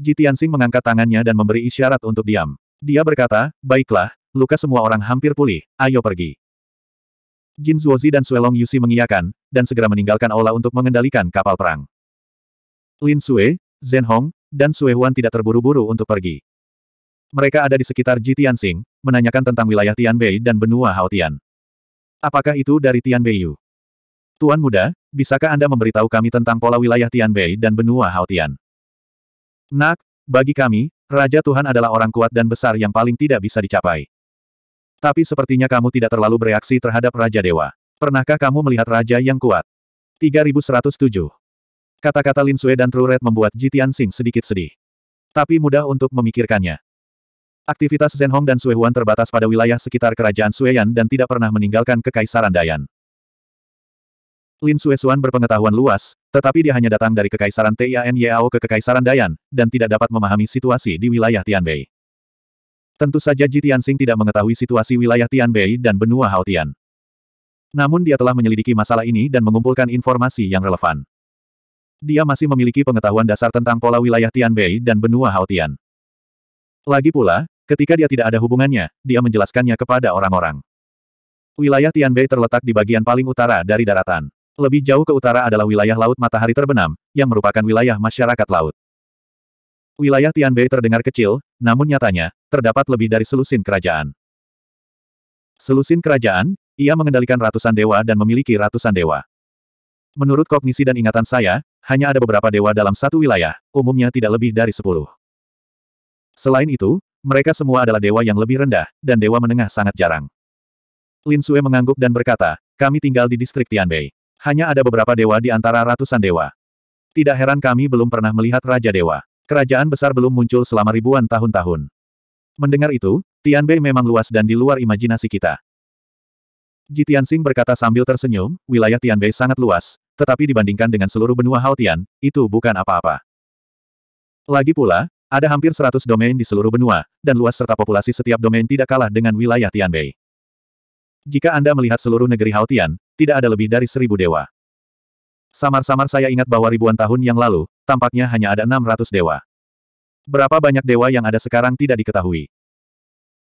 Ji Tianxing mengangkat tangannya dan memberi isyarat untuk diam. Dia berkata, baiklah, luka semua orang hampir pulih, ayo pergi. Jin Zuozi dan Suelong Yusi mengiyakan, dan segera meninggalkan aula untuk mengendalikan kapal perang. Lin Sue, Zhen Hong, dan Sue Huan tidak terburu-buru untuk pergi. Mereka ada di sekitar Ji Tianxing, menanyakan tentang wilayah Tianbei dan benua Haotian. Apakah itu dari Tianbei Yu? Tuan muda, bisakah Anda memberitahu kami tentang pola wilayah Tianbei dan benua Haotian? Nak, bagi kami, Raja Tuhan adalah orang kuat dan besar yang paling tidak bisa dicapai. Tapi sepertinya kamu tidak terlalu bereaksi terhadap Raja Dewa. Pernahkah kamu melihat Raja yang kuat? 3107 Kata-kata Lin Sue dan True Red membuat Jitian Xing sedikit sedih. Tapi mudah untuk memikirkannya. Aktivitas Zhen Hong dan Sue Huan terbatas pada wilayah sekitar kerajaan Yan dan tidak pernah meninggalkan kekaisaran Dayan. Lin Sue Suan berpengetahuan luas, tetapi dia hanya datang dari kekaisaran Tian Yao ke kekaisaran Dayan, dan tidak dapat memahami situasi di wilayah Tianbei. Tentu saja Jitian Sing tidak mengetahui situasi wilayah Tianbei dan benua Haotian. Namun dia telah menyelidiki masalah ini dan mengumpulkan informasi yang relevan. Dia masih memiliki pengetahuan dasar tentang pola wilayah Tianbei dan benua Haotian. Lagi pula, ketika dia tidak ada hubungannya, dia menjelaskannya kepada orang-orang. Wilayah Tianbei terletak di bagian paling utara dari daratan. Lebih jauh ke utara adalah wilayah Laut Matahari Terbenam, yang merupakan wilayah masyarakat laut. Wilayah Tianbei terdengar kecil, namun nyatanya, terdapat lebih dari selusin kerajaan. Selusin kerajaan, ia mengendalikan ratusan dewa dan memiliki ratusan dewa. Menurut kognisi dan ingatan saya, hanya ada beberapa dewa dalam satu wilayah, umumnya tidak lebih dari sepuluh. Selain itu, mereka semua adalah dewa yang lebih rendah, dan dewa menengah sangat jarang. Lin Sue mengangguk dan berkata, kami tinggal di distrik Tianbei. Hanya ada beberapa dewa di antara ratusan dewa. Tidak heran kami belum pernah melihat Raja Dewa. Kerajaan besar belum muncul selama ribuan tahun-tahun. Mendengar itu, Tianbei memang luas dan di luar imajinasi kita. Ji Tianxing berkata sambil tersenyum, wilayah Tianbei sangat luas, tetapi dibandingkan dengan seluruh benua Haotian, itu bukan apa-apa. Lagi pula, ada hampir 100 domain di seluruh benua, dan luas serta populasi setiap domain tidak kalah dengan wilayah Tianbei. Jika Anda melihat seluruh negeri Haotian, tidak ada lebih dari seribu dewa. Samar-samar saya ingat bahwa ribuan tahun yang lalu, tampaknya hanya ada 600 dewa. Berapa banyak dewa yang ada sekarang tidak diketahui.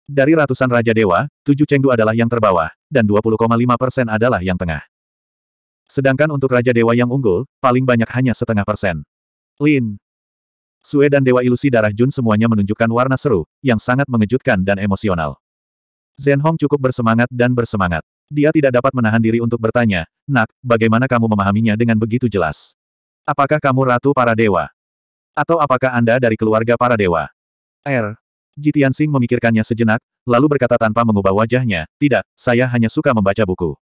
Dari ratusan raja dewa, tujuh Chengdu adalah yang terbawah, dan 20,5 persen adalah yang tengah. Sedangkan untuk Raja Dewa yang unggul, paling banyak hanya setengah persen. Lin. Sue dan Dewa Ilusi Darah Jun semuanya menunjukkan warna seru, yang sangat mengejutkan dan emosional. Zhen Hong cukup bersemangat dan bersemangat. Dia tidak dapat menahan diri untuk bertanya, Nak, bagaimana kamu memahaminya dengan begitu jelas? Apakah kamu ratu para dewa? Atau apakah Anda dari keluarga para dewa? Er, Jitian Sing memikirkannya sejenak, lalu berkata tanpa mengubah wajahnya, tidak, saya hanya suka membaca buku.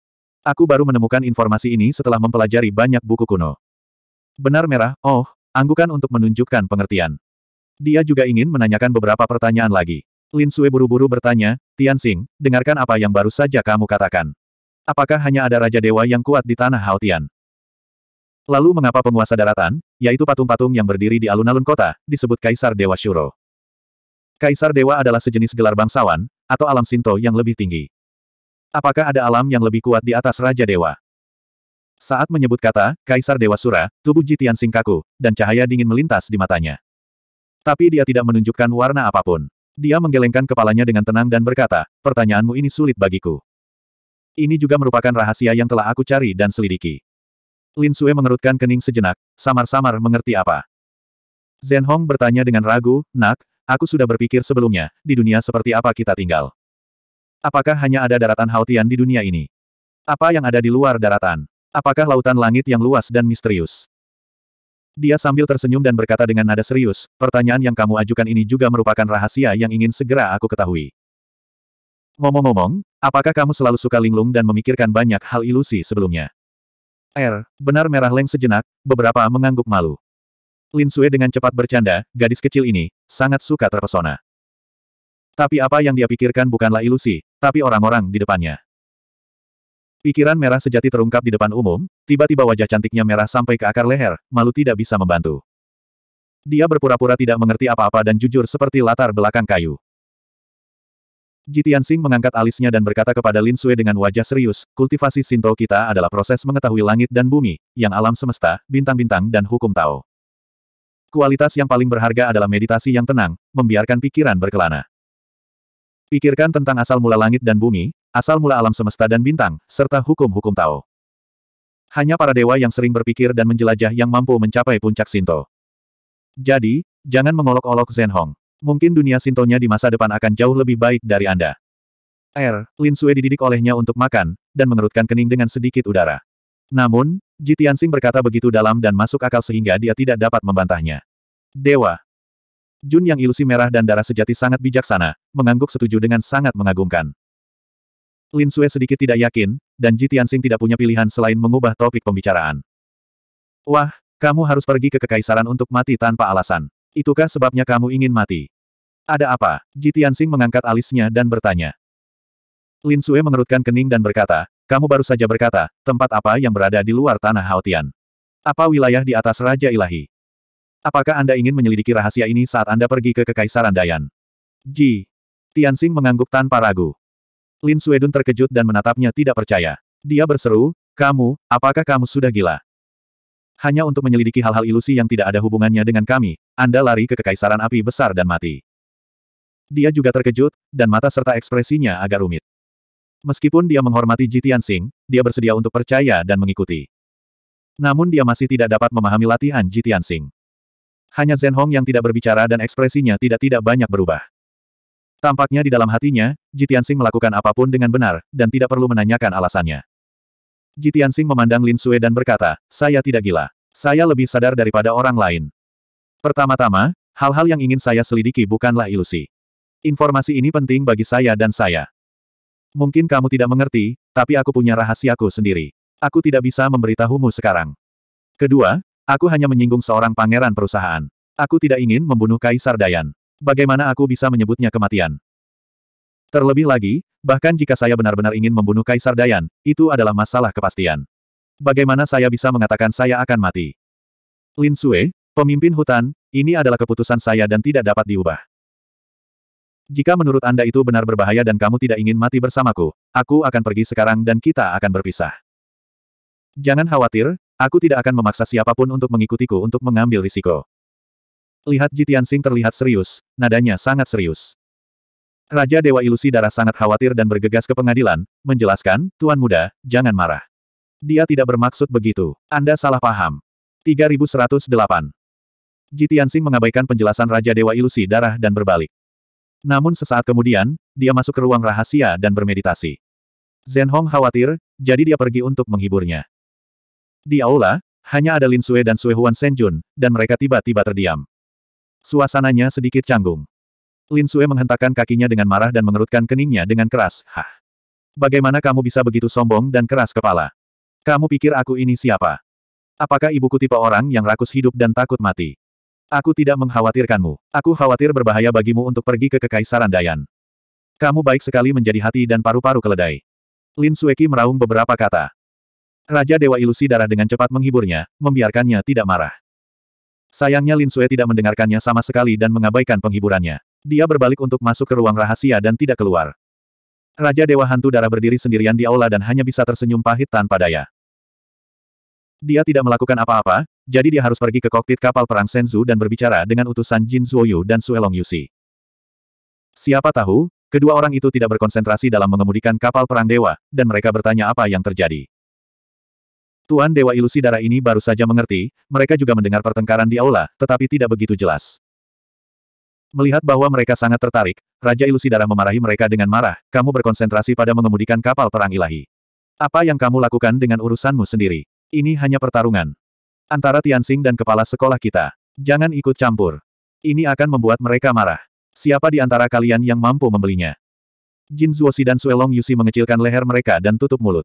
Aku baru menemukan informasi ini setelah mempelajari banyak buku kuno. Benar merah, oh, anggukan untuk menunjukkan pengertian. Dia juga ingin menanyakan beberapa pertanyaan lagi. Lin Sui buru-buru bertanya, Tian Xing, dengarkan apa yang baru saja kamu katakan. Apakah hanya ada Raja Dewa yang kuat di tanah Haotian? Lalu mengapa penguasa daratan, yaitu patung-patung yang berdiri di alun-alun kota, disebut Kaisar Dewa Shuro? Kaisar Dewa adalah sejenis gelar bangsawan, atau alam Sinto yang lebih tinggi. Apakah ada alam yang lebih kuat di atas Raja Dewa? Saat menyebut kata, Kaisar Dewa Sura, tubuh Jitian singkaku, dan cahaya dingin melintas di matanya. Tapi dia tidak menunjukkan warna apapun. Dia menggelengkan kepalanya dengan tenang dan berkata, pertanyaanmu ini sulit bagiku. Ini juga merupakan rahasia yang telah aku cari dan selidiki. Lin Sue mengerutkan kening sejenak, samar-samar mengerti apa. Zhen Hong bertanya dengan ragu, nak, aku sudah berpikir sebelumnya, di dunia seperti apa kita tinggal. Apakah hanya ada daratan Haotian di dunia ini? Apa yang ada di luar daratan? Apakah lautan langit yang luas dan misterius? Dia sambil tersenyum dan berkata dengan nada serius, pertanyaan yang kamu ajukan ini juga merupakan rahasia yang ingin segera aku ketahui. Ngomong-ngomong, apakah kamu selalu suka linglung dan memikirkan banyak hal ilusi sebelumnya? Er, Benar merah leng sejenak, beberapa mengangguk malu. Lin Sue dengan cepat bercanda, gadis kecil ini, sangat suka terpesona. Tapi apa yang dia pikirkan bukanlah ilusi, tapi orang-orang di depannya. Pikiran merah sejati terungkap di depan umum, tiba-tiba wajah cantiknya merah sampai ke akar leher, malu tidak bisa membantu. Dia berpura-pura tidak mengerti apa-apa dan jujur seperti latar belakang kayu. Jitian Sing mengangkat alisnya dan berkata kepada Lin Sui dengan wajah serius, kultivasi Sinto kita adalah proses mengetahui langit dan bumi, yang alam semesta, bintang-bintang dan hukum Tao. Kualitas yang paling berharga adalah meditasi yang tenang, membiarkan pikiran berkelana. Pikirkan tentang asal mula langit dan bumi, asal mula alam semesta dan bintang, serta hukum-hukum Tao. Hanya para dewa yang sering berpikir dan menjelajah yang mampu mencapai puncak Sinto. Jadi, jangan mengolok-olok Zhen Hong. Mungkin dunia Sintonya di masa depan akan jauh lebih baik dari Anda. R. Er, Lin Sue dididik olehnya untuk makan, dan mengerutkan kening dengan sedikit udara. Namun, Ji Tianxing berkata begitu dalam dan masuk akal sehingga dia tidak dapat membantahnya. Dewa, Jun yang ilusi merah dan darah sejati sangat bijaksana, mengangguk setuju dengan sangat mengagumkan. Lin Sue sedikit tidak yakin, dan Ji Tianxing tidak punya pilihan selain mengubah topik pembicaraan. Wah, kamu harus pergi ke kekaisaran untuk mati tanpa alasan. Itukah sebabnya kamu ingin mati? Ada apa? Ji Tianxing mengangkat alisnya dan bertanya. Lin Sue mengerutkan kening dan berkata, kamu baru saja berkata, tempat apa yang berada di luar tanah Haotian? Apa wilayah di atas Raja Ilahi? Apakah Anda ingin menyelidiki rahasia ini saat Anda pergi ke Kekaisaran Dayan? Ji. Tianxing mengangguk tanpa ragu. Lin Suedun terkejut dan menatapnya tidak percaya. Dia berseru, kamu, apakah kamu sudah gila? Hanya untuk menyelidiki hal-hal ilusi yang tidak ada hubungannya dengan kami, Anda lari ke Kekaisaran Api Besar dan mati. Dia juga terkejut, dan mata serta ekspresinya agak rumit. Meskipun dia menghormati Ji Tianxing, dia bersedia untuk percaya dan mengikuti. Namun dia masih tidak dapat memahami latihan Ji Tianxing hanya Zen Hong yang tidak berbicara dan ekspresinya tidak-tidak banyak berubah. Tampaknya di dalam hatinya, Jitian Sing melakukan apapun dengan benar, dan tidak perlu menanyakan alasannya. Jitian Sing memandang Lin Sue dan berkata, saya tidak gila. Saya lebih sadar daripada orang lain. Pertama-tama, hal-hal yang ingin saya selidiki bukanlah ilusi. Informasi ini penting bagi saya dan saya. Mungkin kamu tidak mengerti, tapi aku punya rahasiaku sendiri. Aku tidak bisa memberitahumu sekarang. Kedua, Aku hanya menyinggung seorang pangeran perusahaan. Aku tidak ingin membunuh Kaisar Dayan. Bagaimana aku bisa menyebutnya kematian? Terlebih lagi, bahkan jika saya benar-benar ingin membunuh Kaisar Dayan, itu adalah masalah kepastian. Bagaimana saya bisa mengatakan saya akan mati? Lin Sue, pemimpin hutan, ini adalah keputusan saya dan tidak dapat diubah. Jika menurut Anda itu benar berbahaya dan kamu tidak ingin mati bersamaku, aku akan pergi sekarang dan kita akan berpisah. Jangan khawatir, Aku tidak akan memaksa siapapun untuk mengikutiku untuk mengambil risiko. Lihat Jitian Sing terlihat serius, nadanya sangat serius. Raja Dewa Ilusi Darah sangat khawatir dan bergegas ke pengadilan, menjelaskan, Tuan Muda, jangan marah. Dia tidak bermaksud begitu. Anda salah paham. 3108 Jitian Sing mengabaikan penjelasan Raja Dewa Ilusi Darah dan berbalik. Namun sesaat kemudian, dia masuk ke ruang rahasia dan bermeditasi. Zhen Hong khawatir, jadi dia pergi untuk menghiburnya. Di aula, hanya ada Lin Sue dan Sue Huan Senjun, dan mereka tiba-tiba terdiam. Suasananya sedikit canggung. Lin Sue menghentakkan kakinya dengan marah dan mengerutkan keningnya dengan keras. Hah. Bagaimana kamu bisa begitu sombong dan keras kepala? Kamu pikir aku ini siapa? Apakah ibuku tipe orang yang rakus hidup dan takut mati? Aku tidak mengkhawatirkanmu. Aku khawatir berbahaya bagimu untuk pergi ke Kekaisaran Dayan. Kamu baik sekali menjadi hati dan paru-paru keledai. Lin Sueki meraung beberapa kata. Raja Dewa Ilusi Darah dengan cepat menghiburnya, membiarkannya tidak marah. Sayangnya Lin Sue tidak mendengarkannya sama sekali dan mengabaikan penghiburannya. Dia berbalik untuk masuk ke ruang rahasia dan tidak keluar. Raja Dewa Hantu Darah berdiri sendirian di aula dan hanya bisa tersenyum pahit tanpa daya. Dia tidak melakukan apa-apa, jadi dia harus pergi ke kokpit kapal perang Senzu dan berbicara dengan utusan Jin Zuoyu dan Suelong Yusi. Siapa tahu, kedua orang itu tidak berkonsentrasi dalam mengemudikan kapal perang dewa, dan mereka bertanya apa yang terjadi. Tuan Dewa Ilusi Darah ini baru saja mengerti, mereka juga mendengar pertengkaran di aula, tetapi tidak begitu jelas. Melihat bahwa mereka sangat tertarik, Raja Ilusi Darah memarahi mereka dengan marah, kamu berkonsentrasi pada mengemudikan kapal perang ilahi. Apa yang kamu lakukan dengan urusanmu sendiri? Ini hanya pertarungan. Antara Tianxing dan kepala sekolah kita. Jangan ikut campur. Ini akan membuat mereka marah. Siapa di antara kalian yang mampu membelinya? Jin Si dan Suelong Yusi mengecilkan leher mereka dan tutup mulut.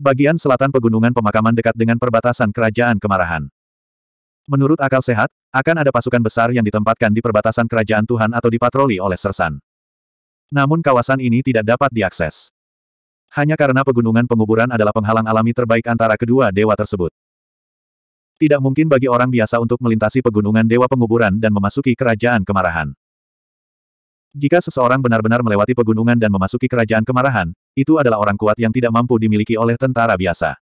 Bagian selatan pegunungan pemakaman dekat dengan perbatasan kerajaan kemarahan. Menurut akal sehat, akan ada pasukan besar yang ditempatkan di perbatasan kerajaan Tuhan atau dipatroli oleh sersan. Namun kawasan ini tidak dapat diakses. Hanya karena pegunungan penguburan adalah penghalang alami terbaik antara kedua dewa tersebut. Tidak mungkin bagi orang biasa untuk melintasi pegunungan dewa penguburan dan memasuki kerajaan kemarahan. Jika seseorang benar-benar melewati pegunungan dan memasuki kerajaan kemarahan, itu adalah orang kuat yang tidak mampu dimiliki oleh tentara biasa.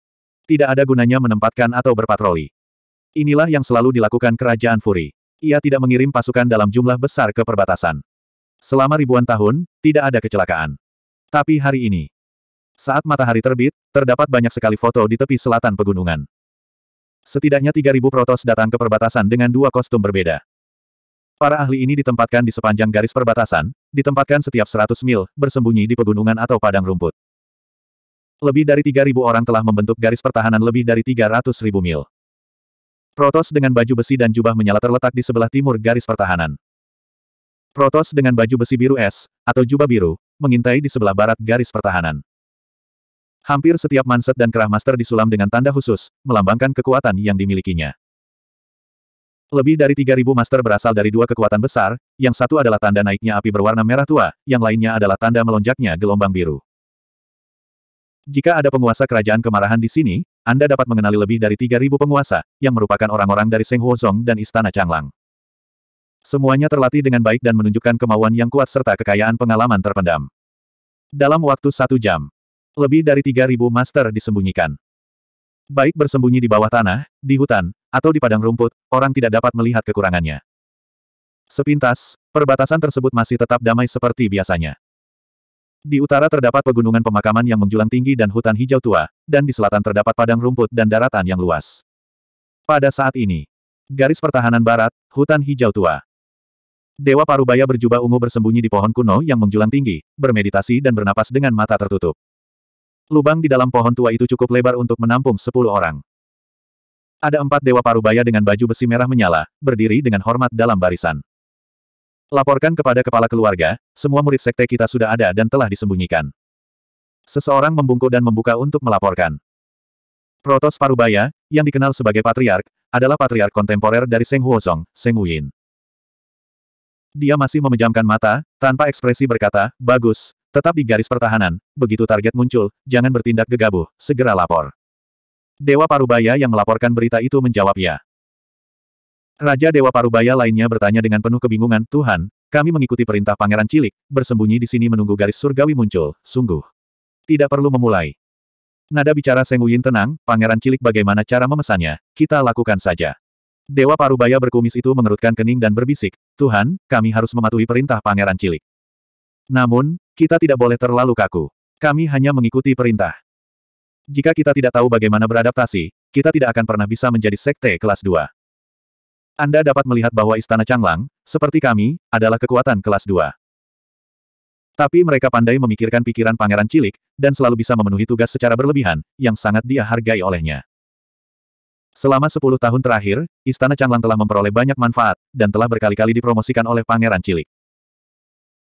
Tidak ada gunanya menempatkan atau berpatroli. Inilah yang selalu dilakukan kerajaan Furi. Ia tidak mengirim pasukan dalam jumlah besar ke perbatasan. Selama ribuan tahun, tidak ada kecelakaan. Tapi hari ini, saat matahari terbit, terdapat banyak sekali foto di tepi selatan pegunungan. Setidaknya 3.000 protos datang ke perbatasan dengan dua kostum berbeda. Para ahli ini ditempatkan di sepanjang garis perbatasan, ditempatkan setiap 100 mil, bersembunyi di pegunungan atau padang rumput. Lebih dari 3.000 orang telah membentuk garis pertahanan lebih dari 300.000 mil. Protos dengan baju besi dan jubah menyala terletak di sebelah timur garis pertahanan. Protos dengan baju besi biru es, atau jubah biru, mengintai di sebelah barat garis pertahanan. Hampir setiap manset dan kerah master disulam dengan tanda khusus, melambangkan kekuatan yang dimilikinya. Lebih dari 3.000 master berasal dari dua kekuatan besar, yang satu adalah tanda naiknya api berwarna merah tua, yang lainnya adalah tanda melonjaknya gelombang biru. Jika ada penguasa kerajaan kemarahan di sini, Anda dapat mengenali lebih dari 3.000 penguasa, yang merupakan orang-orang dari Seng Huozong dan Istana Changlang. Semuanya terlatih dengan baik dan menunjukkan kemauan yang kuat serta kekayaan pengalaman terpendam. Dalam waktu satu jam, lebih dari 3.000 master disembunyikan. Baik bersembunyi di bawah tanah, di hutan, atau di padang rumput, orang tidak dapat melihat kekurangannya. Sepintas, perbatasan tersebut masih tetap damai seperti biasanya. Di utara terdapat pegunungan pemakaman yang menjulang tinggi dan hutan hijau tua, dan di selatan terdapat padang rumput dan daratan yang luas. Pada saat ini, garis pertahanan barat, hutan hijau tua. Dewa Parubaya berjubah ungu bersembunyi di pohon kuno yang menjulang tinggi, bermeditasi dan bernapas dengan mata tertutup. Lubang di dalam pohon tua itu cukup lebar untuk menampung sepuluh orang. Ada empat dewa parubaya dengan baju besi merah menyala, berdiri dengan hormat dalam barisan. Laporkan kepada kepala keluarga, semua murid sekte kita sudah ada dan telah disembunyikan. Seseorang membungkuk dan membuka untuk melaporkan. Protos Parubaya, yang dikenal sebagai patriark, adalah patriark kontemporer dari Seng Huozong, Seng Wuyin. Dia masih memejamkan mata, tanpa ekspresi berkata, bagus, Tetap di garis pertahanan, begitu target muncul, jangan bertindak gegabah, segera lapor. Dewa Parubaya yang melaporkan berita itu menjawab ya. Raja Dewa Parubaya lainnya bertanya dengan penuh kebingungan, Tuhan, kami mengikuti perintah Pangeran Cilik, bersembunyi di sini menunggu garis surgawi muncul, sungguh. Tidak perlu memulai. Nada bicara Seng Uyin tenang, Pangeran Cilik bagaimana cara memesannya, kita lakukan saja. Dewa Parubaya berkumis itu mengerutkan kening dan berbisik, Tuhan, kami harus mematuhi perintah Pangeran Cilik. Namun, kita tidak boleh terlalu kaku. Kami hanya mengikuti perintah. Jika kita tidak tahu bagaimana beradaptasi, kita tidak akan pernah bisa menjadi sekte kelas 2. Anda dapat melihat bahwa Istana Changlang, seperti kami, adalah kekuatan kelas 2. Tapi mereka pandai memikirkan pikiran pangeran cilik, dan selalu bisa memenuhi tugas secara berlebihan, yang sangat dia hargai olehnya. Selama 10 tahun terakhir, Istana Changlang telah memperoleh banyak manfaat, dan telah berkali-kali dipromosikan oleh pangeran cilik.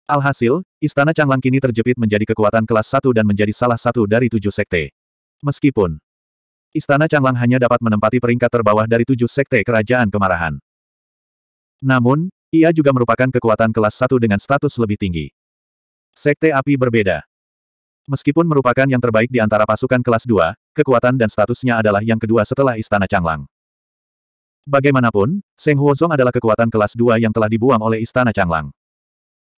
Alhasil, Istana Changlang kini terjepit menjadi kekuatan kelas 1 dan menjadi salah satu dari tujuh sekte. Meskipun Istana Changlang hanya dapat menempati peringkat terbawah dari tujuh sekte kerajaan kemarahan. Namun, ia juga merupakan kekuatan kelas 1 dengan status lebih tinggi. Sekte api berbeda. Meskipun merupakan yang terbaik di antara pasukan kelas 2, kekuatan dan statusnya adalah yang kedua setelah Istana Changlang. Bagaimanapun, Seng Huozong adalah kekuatan kelas 2 yang telah dibuang oleh Istana Changlang.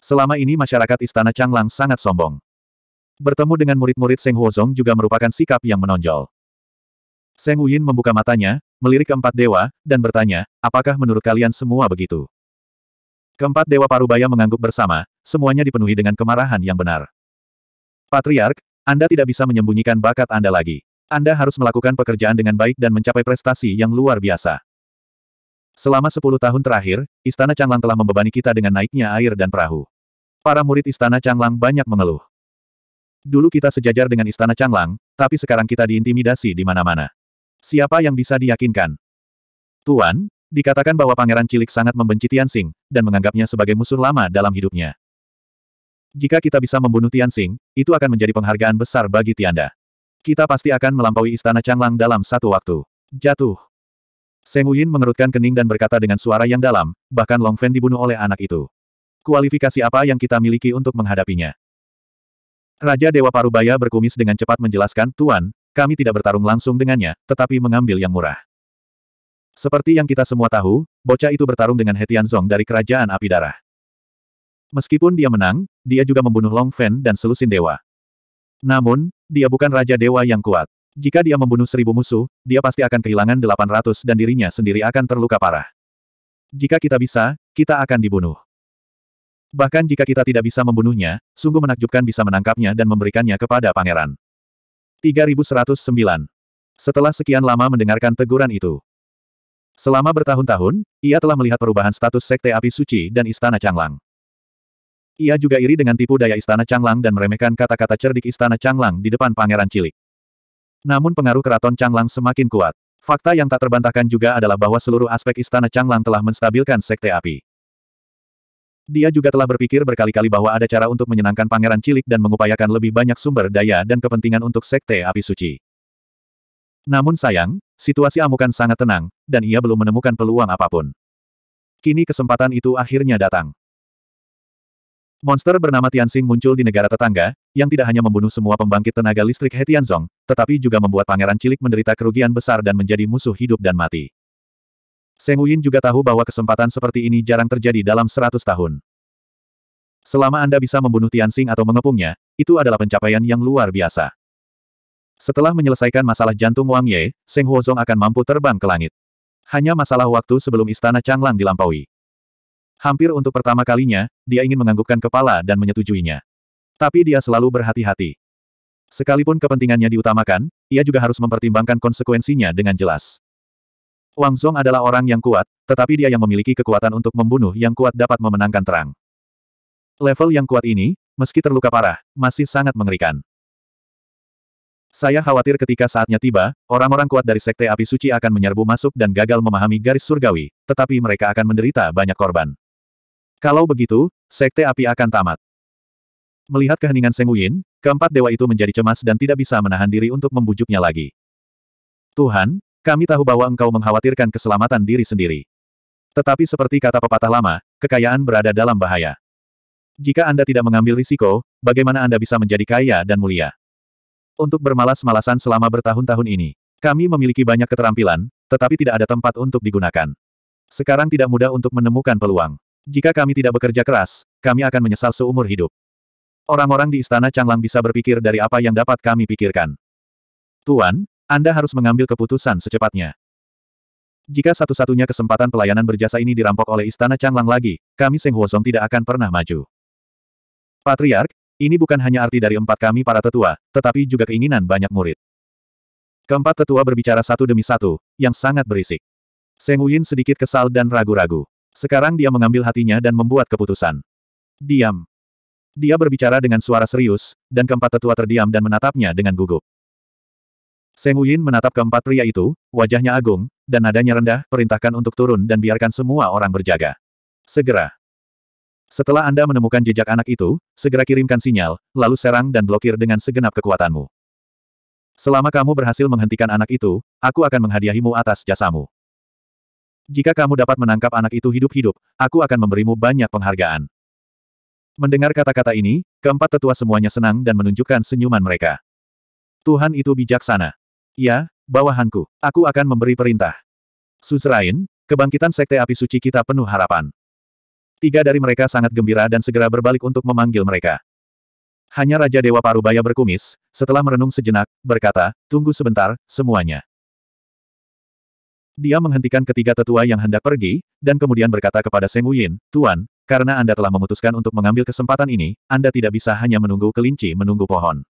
Selama ini masyarakat istana Changlang sangat sombong. Bertemu dengan murid-murid Seng Huozong juga merupakan sikap yang menonjol. Seng Wuyin membuka matanya, melirik keempat dewa, dan bertanya, apakah menurut kalian semua begitu? Keempat dewa parubaya mengangguk bersama, semuanya dipenuhi dengan kemarahan yang benar. Patriark, Anda tidak bisa menyembunyikan bakat Anda lagi. Anda harus melakukan pekerjaan dengan baik dan mencapai prestasi yang luar biasa. Selama sepuluh tahun terakhir, Istana Changlang telah membebani kita dengan naiknya air dan perahu. Para murid Istana Changlang banyak mengeluh. Dulu kita sejajar dengan Istana Changlang, tapi sekarang kita diintimidasi di mana-mana. Siapa yang bisa diyakinkan? Tuan, dikatakan bahwa pangeran cilik sangat membenci Tianxing, dan menganggapnya sebagai musuh lama dalam hidupnya. Jika kita bisa membunuh Tianxing, itu akan menjadi penghargaan besar bagi Tianda. Kita pasti akan melampaui Istana Changlang dalam satu waktu. Jatuh. Seng Uyin mengerutkan kening dan berkata dengan suara yang dalam, bahkan Long Fen dibunuh oleh anak itu. Kualifikasi apa yang kita miliki untuk menghadapinya? Raja Dewa Parubaya berkumis dengan cepat menjelaskan, Tuan, kami tidak bertarung langsung dengannya, tetapi mengambil yang murah. Seperti yang kita semua tahu, bocah itu bertarung dengan Hetian Zong dari Kerajaan Api Darah. Meskipun dia menang, dia juga membunuh Long Fen dan Selusin Dewa. Namun, dia bukan Raja Dewa yang kuat. Jika dia membunuh seribu musuh, dia pasti akan kehilangan delapan ratus dan dirinya sendiri akan terluka parah. Jika kita bisa, kita akan dibunuh. Bahkan jika kita tidak bisa membunuhnya, sungguh menakjubkan bisa menangkapnya dan memberikannya kepada pangeran. 3109. Setelah sekian lama mendengarkan teguran itu. Selama bertahun-tahun, ia telah melihat perubahan status Sekte Api Suci dan Istana Changlang. Ia juga iri dengan tipu daya Istana Changlang dan meremehkan kata-kata cerdik Istana Changlang di depan pangeran cilik. Namun pengaruh keraton Changlang semakin kuat. Fakta yang tak terbantahkan juga adalah bahwa seluruh aspek istana Changlang telah menstabilkan sekte api. Dia juga telah berpikir berkali-kali bahwa ada cara untuk menyenangkan pangeran cilik dan mengupayakan lebih banyak sumber daya dan kepentingan untuk sekte api suci. Namun sayang, situasi amukan sangat tenang, dan ia belum menemukan peluang apapun. Kini kesempatan itu akhirnya datang. Monster bernama Tianxing muncul di negara tetangga, yang tidak hanya membunuh semua pembangkit tenaga listrik He tetapi juga membuat pangeran cilik menderita kerugian besar dan menjadi musuh hidup dan mati. Seng Huyin juga tahu bahwa kesempatan seperti ini jarang terjadi dalam seratus tahun. Selama Anda bisa membunuh Tianxing atau mengepungnya, itu adalah pencapaian yang luar biasa. Setelah menyelesaikan masalah jantung Wang Ye, Seng Huozong akan mampu terbang ke langit. Hanya masalah waktu sebelum istana Changlang dilampaui. Hampir untuk pertama kalinya, dia ingin menganggukkan kepala dan menyetujuinya. Tapi dia selalu berhati-hati. Sekalipun kepentingannya diutamakan, ia juga harus mempertimbangkan konsekuensinya dengan jelas. Wang Zhong adalah orang yang kuat, tetapi dia yang memiliki kekuatan untuk membunuh yang kuat dapat memenangkan terang. Level yang kuat ini, meski terluka parah, masih sangat mengerikan. Saya khawatir ketika saatnya tiba, orang-orang kuat dari Sekte Api Suci akan menyerbu masuk dan gagal memahami garis surgawi, tetapi mereka akan menderita banyak korban. Kalau begitu, Sekte Api akan tamat. Melihat keheningan Seng Wuyin, keempat dewa itu menjadi cemas dan tidak bisa menahan diri untuk membujuknya lagi. Tuhan, kami tahu bahwa engkau mengkhawatirkan keselamatan diri sendiri. Tetapi seperti kata pepatah lama, kekayaan berada dalam bahaya. Jika Anda tidak mengambil risiko, bagaimana Anda bisa menjadi kaya dan mulia? Untuk bermalas-malasan selama bertahun-tahun ini, kami memiliki banyak keterampilan, tetapi tidak ada tempat untuk digunakan. Sekarang tidak mudah untuk menemukan peluang. Jika kami tidak bekerja keras, kami akan menyesal seumur hidup. Orang-orang di istana Changlang bisa berpikir dari apa yang dapat kami pikirkan. Tuan, anda harus mengambil keputusan secepatnya. Jika satu-satunya kesempatan pelayanan berjasa ini dirampok oleh Istana Changlang lagi, kami Seng Huozong tidak akan pernah maju. Patriark, ini bukan hanya arti dari empat kami para tetua, tetapi juga keinginan banyak murid. Keempat tetua berbicara satu demi satu, yang sangat berisik. Seng Wuyin sedikit kesal dan ragu-ragu. Sekarang dia mengambil hatinya dan membuat keputusan. Diam. Dia berbicara dengan suara serius, dan keempat tetua terdiam dan menatapnya dengan gugup. Seng Huyin menatap keempat pria itu, wajahnya agung, dan nadanya rendah, perintahkan untuk turun dan biarkan semua orang berjaga. Segera. Setelah Anda menemukan jejak anak itu, segera kirimkan sinyal, lalu serang dan blokir dengan segenap kekuatanmu. Selama kamu berhasil menghentikan anak itu, aku akan menghadiahimu atas jasamu. Jika kamu dapat menangkap anak itu hidup-hidup, aku akan memberimu banyak penghargaan. Mendengar kata-kata ini, keempat tetua semuanya senang dan menunjukkan senyuman mereka. Tuhan itu bijaksana. Ya, bawahanku, aku akan memberi perintah. Suzerain, kebangkitan sekte api suci kita penuh harapan. Tiga dari mereka sangat gembira dan segera berbalik untuk memanggil mereka. Hanya Raja Dewa Parubaya berkumis, setelah merenung sejenak, berkata, tunggu sebentar, semuanya. Dia menghentikan ketiga tetua yang hendak pergi, dan kemudian berkata kepada Seng Wuyin, Tuan, karena Anda telah memutuskan untuk mengambil kesempatan ini, Anda tidak bisa hanya menunggu kelinci menunggu pohon.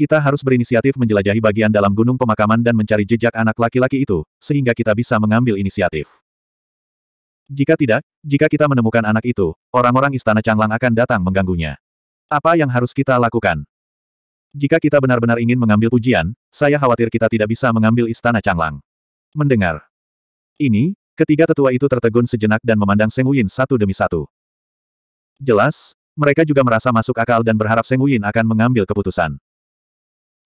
Kita harus berinisiatif menjelajahi bagian dalam gunung pemakaman dan mencari jejak anak laki-laki itu, sehingga kita bisa mengambil inisiatif. Jika tidak, jika kita menemukan anak itu, orang-orang istana Canglang akan datang mengganggunya. Apa yang harus kita lakukan? Jika kita benar-benar ingin mengambil pujian, saya khawatir kita tidak bisa mengambil istana Canglang. Mendengar. Ini, ketiga tetua itu tertegun sejenak dan memandang Seng Wuyin satu demi satu. Jelas, mereka juga merasa masuk akal dan berharap Seng Wuyin akan mengambil keputusan.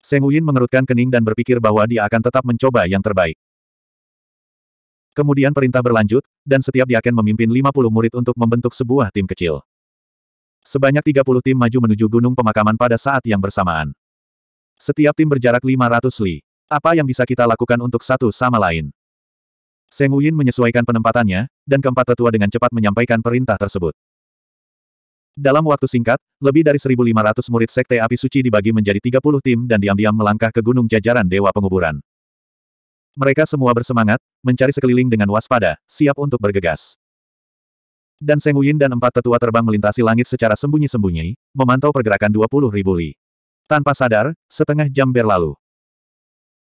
Seng Uyin mengerutkan kening dan berpikir bahwa dia akan tetap mencoba yang terbaik. Kemudian perintah berlanjut, dan setiap diaken memimpin 50 murid untuk membentuk sebuah tim kecil. Sebanyak 30 tim maju menuju gunung pemakaman pada saat yang bersamaan. Setiap tim berjarak 500 li. Apa yang bisa kita lakukan untuk satu sama lain? Seng Uyin menyesuaikan penempatannya, dan keempat tetua dengan cepat menyampaikan perintah tersebut. Dalam waktu singkat, lebih dari 1.500 murid Sekte Api Suci dibagi menjadi 30 tim dan diam-diam melangkah ke Gunung Jajaran Dewa Penguburan. Mereka semua bersemangat, mencari sekeliling dengan waspada, siap untuk bergegas. Dan Seng Wuyin dan empat tetua terbang melintasi langit secara sembunyi-sembunyi, memantau pergerakan 20 ribu li. Tanpa sadar, setengah jam berlalu.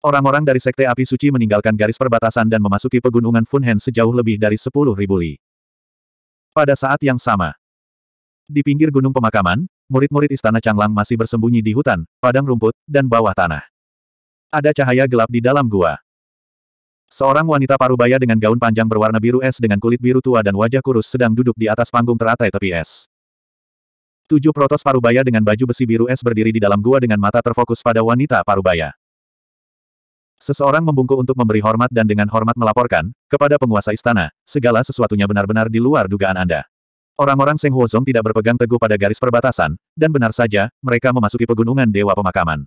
Orang-orang dari Sekte Api Suci meninggalkan garis perbatasan dan memasuki pegunungan Funhen sejauh lebih dari 10 ribu li. Pada saat yang sama, di pinggir gunung pemakaman, murid-murid istana Changlang masih bersembunyi di hutan, padang rumput, dan bawah tanah. Ada cahaya gelap di dalam gua. Seorang wanita parubaya dengan gaun panjang berwarna biru es dengan kulit biru tua dan wajah kurus sedang duduk di atas panggung teratai tepi es. Tujuh protos parubaya dengan baju besi biru es berdiri di dalam gua dengan mata terfokus pada wanita parubaya. Seseorang membungkuk untuk memberi hormat dan dengan hormat melaporkan, kepada penguasa istana, segala sesuatunya benar-benar di luar dugaan Anda. Orang-orang Seng Huozong tidak berpegang teguh pada garis perbatasan, dan benar saja, mereka memasuki pegunungan Dewa Pemakaman.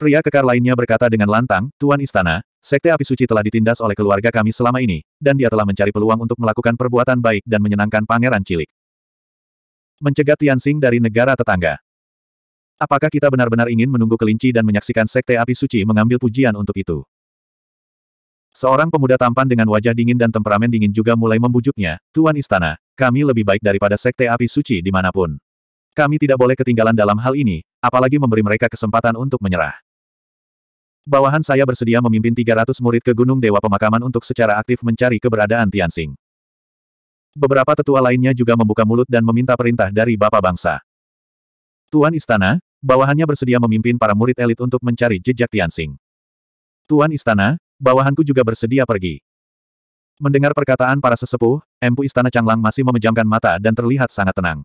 Pria kekar lainnya berkata dengan lantang, Tuan Istana, Sekte Api Suci telah ditindas oleh keluarga kami selama ini, dan dia telah mencari peluang untuk melakukan perbuatan baik dan menyenangkan Pangeran Cilik. Mencegat Tianxing dari negara tetangga. Apakah kita benar-benar ingin menunggu kelinci dan menyaksikan Sekte Api Suci mengambil pujian untuk itu? Seorang pemuda tampan dengan wajah dingin dan temperamen dingin juga mulai membujuknya, Tuan Istana, kami lebih baik daripada Sekte Api Suci dimanapun. Kami tidak boleh ketinggalan dalam hal ini, apalagi memberi mereka kesempatan untuk menyerah. Bawahan saya bersedia memimpin 300 murid ke Gunung Dewa Pemakaman untuk secara aktif mencari keberadaan Tianxing. Beberapa tetua lainnya juga membuka mulut dan meminta perintah dari Bapak Bangsa. Tuan Istana, bawahannya bersedia memimpin para murid elit untuk mencari jejak Tianxing. Tuan Istana, bawahanku juga bersedia pergi. Mendengar perkataan para sesepuh, empu istana Changlang masih memejamkan mata dan terlihat sangat tenang.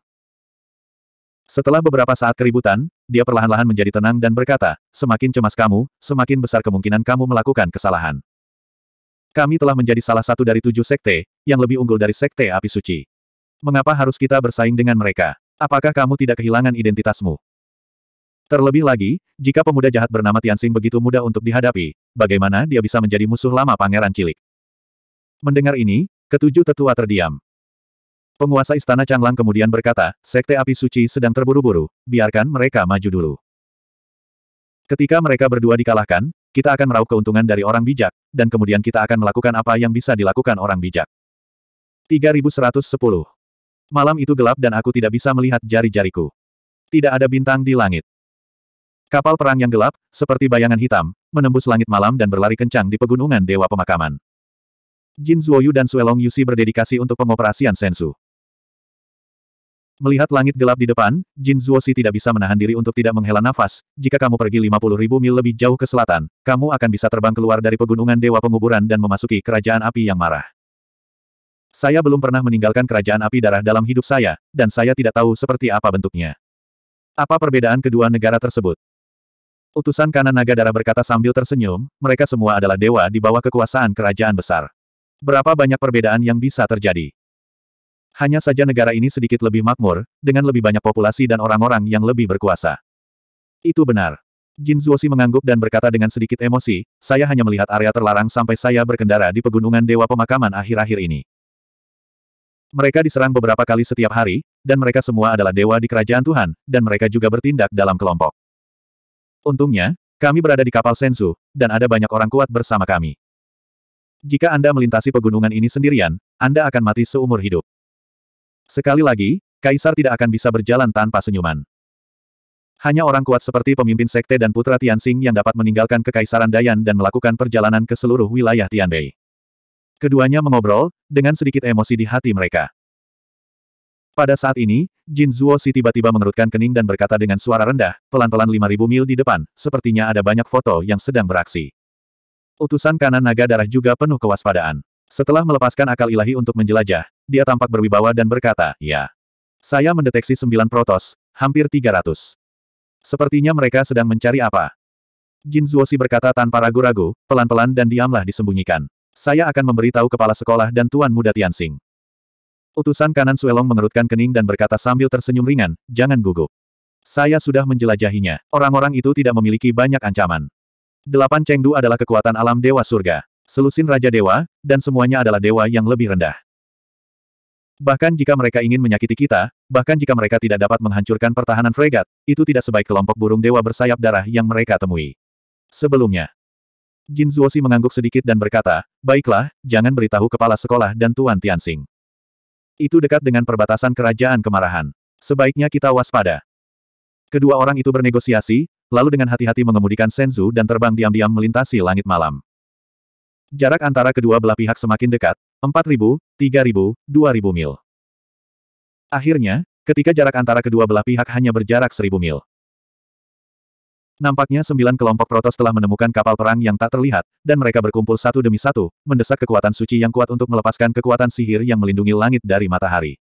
Setelah beberapa saat keributan, dia perlahan-lahan menjadi tenang dan berkata, semakin cemas kamu, semakin besar kemungkinan kamu melakukan kesalahan. Kami telah menjadi salah satu dari tujuh sekte, yang lebih unggul dari sekte api suci. Mengapa harus kita bersaing dengan mereka? Apakah kamu tidak kehilangan identitasmu? Terlebih lagi, jika pemuda jahat bernama Tianxing begitu mudah untuk dihadapi, bagaimana dia bisa menjadi musuh lama pangeran cilik? Mendengar ini, ketujuh tetua terdiam. Penguasa istana Changlang kemudian berkata, Sekte Api Suci sedang terburu-buru, biarkan mereka maju dulu. Ketika mereka berdua dikalahkan, kita akan meraup keuntungan dari orang bijak, dan kemudian kita akan melakukan apa yang bisa dilakukan orang bijak. 3110. Malam itu gelap dan aku tidak bisa melihat jari-jariku. Tidak ada bintang di langit. Kapal perang yang gelap, seperti bayangan hitam, menembus langit malam dan berlari kencang di pegunungan Dewa Pemakaman. Jin Zuoyu dan Suelong Yusi berdedikasi untuk pengoperasian Sensu. Melihat langit gelap di depan, Jin Zuo Si tidak bisa menahan diri untuk tidak menghela nafas, jika kamu pergi ribu mil lebih jauh ke selatan, kamu akan bisa terbang keluar dari pegunungan Dewa Penguburan dan memasuki Kerajaan Api yang marah. Saya belum pernah meninggalkan Kerajaan Api Darah dalam hidup saya, dan saya tidak tahu seperti apa bentuknya. Apa perbedaan kedua negara tersebut? Utusan kanan naga darah berkata sambil tersenyum, mereka semua adalah dewa di bawah kekuasaan kerajaan besar. Berapa banyak perbedaan yang bisa terjadi? Hanya saja negara ini sedikit lebih makmur, dengan lebih banyak populasi dan orang-orang yang lebih berkuasa. Itu benar. Jin Zuosi mengangguk dan berkata dengan sedikit emosi, saya hanya melihat area terlarang sampai saya berkendara di pegunungan Dewa Pemakaman akhir-akhir ini. Mereka diserang beberapa kali setiap hari, dan mereka semua adalah dewa di kerajaan Tuhan, dan mereka juga bertindak dalam kelompok. Untungnya, kami berada di kapal Senzu, dan ada banyak orang kuat bersama kami. Jika Anda melintasi pegunungan ini sendirian, Anda akan mati seumur hidup. Sekali lagi, Kaisar tidak akan bisa berjalan tanpa senyuman. Hanya orang kuat seperti pemimpin sekte dan putra Tianxing yang dapat meninggalkan kekaisaran Dayan dan melakukan perjalanan ke seluruh wilayah Tianbei. Keduanya mengobrol, dengan sedikit emosi di hati mereka. Pada saat ini, Jin Zuo Si tiba-tiba mengerutkan kening dan berkata dengan suara rendah, pelan-pelan 5000 mil di depan, sepertinya ada banyak foto yang sedang beraksi. Utusan kanan naga darah juga penuh kewaspadaan. Setelah melepaskan akal ilahi untuk menjelajah, dia tampak berwibawa dan berkata, ya. Saya mendeteksi sembilan protos, hampir tiga ratus. Sepertinya mereka sedang mencari apa. Jin Zuosi berkata tanpa ragu-ragu, pelan-pelan dan diamlah disembunyikan. Saya akan memberitahu kepala sekolah dan tuan muda Tianxing. Utusan kanan Suelong mengerutkan kening dan berkata sambil tersenyum ringan, jangan gugup. Saya sudah menjelajahinya. Orang-orang itu tidak memiliki banyak ancaman. Delapan Chengdu adalah kekuatan alam Dewa Surga, selusin Raja Dewa, dan semuanya adalah Dewa yang lebih rendah. Bahkan jika mereka ingin menyakiti kita, bahkan jika mereka tidak dapat menghancurkan pertahanan fregat, itu tidak sebaik kelompok burung dewa bersayap darah yang mereka temui. Sebelumnya, Jin Zuosi mengangguk sedikit dan berkata, Baiklah, jangan beritahu kepala sekolah dan Tuan Tianxing. Itu dekat dengan perbatasan kerajaan kemarahan. Sebaiknya kita waspada. Kedua orang itu bernegosiasi, lalu dengan hati-hati mengemudikan Senzu dan terbang diam-diam melintasi langit malam. Jarak antara kedua belah pihak semakin dekat, 4.000, 3.000, 2.000 mil. Akhirnya, ketika jarak antara kedua belah pihak hanya berjarak 1.000 mil. Nampaknya sembilan kelompok protos telah menemukan kapal perang yang tak terlihat, dan mereka berkumpul satu demi satu, mendesak kekuatan suci yang kuat untuk melepaskan kekuatan sihir yang melindungi langit dari matahari.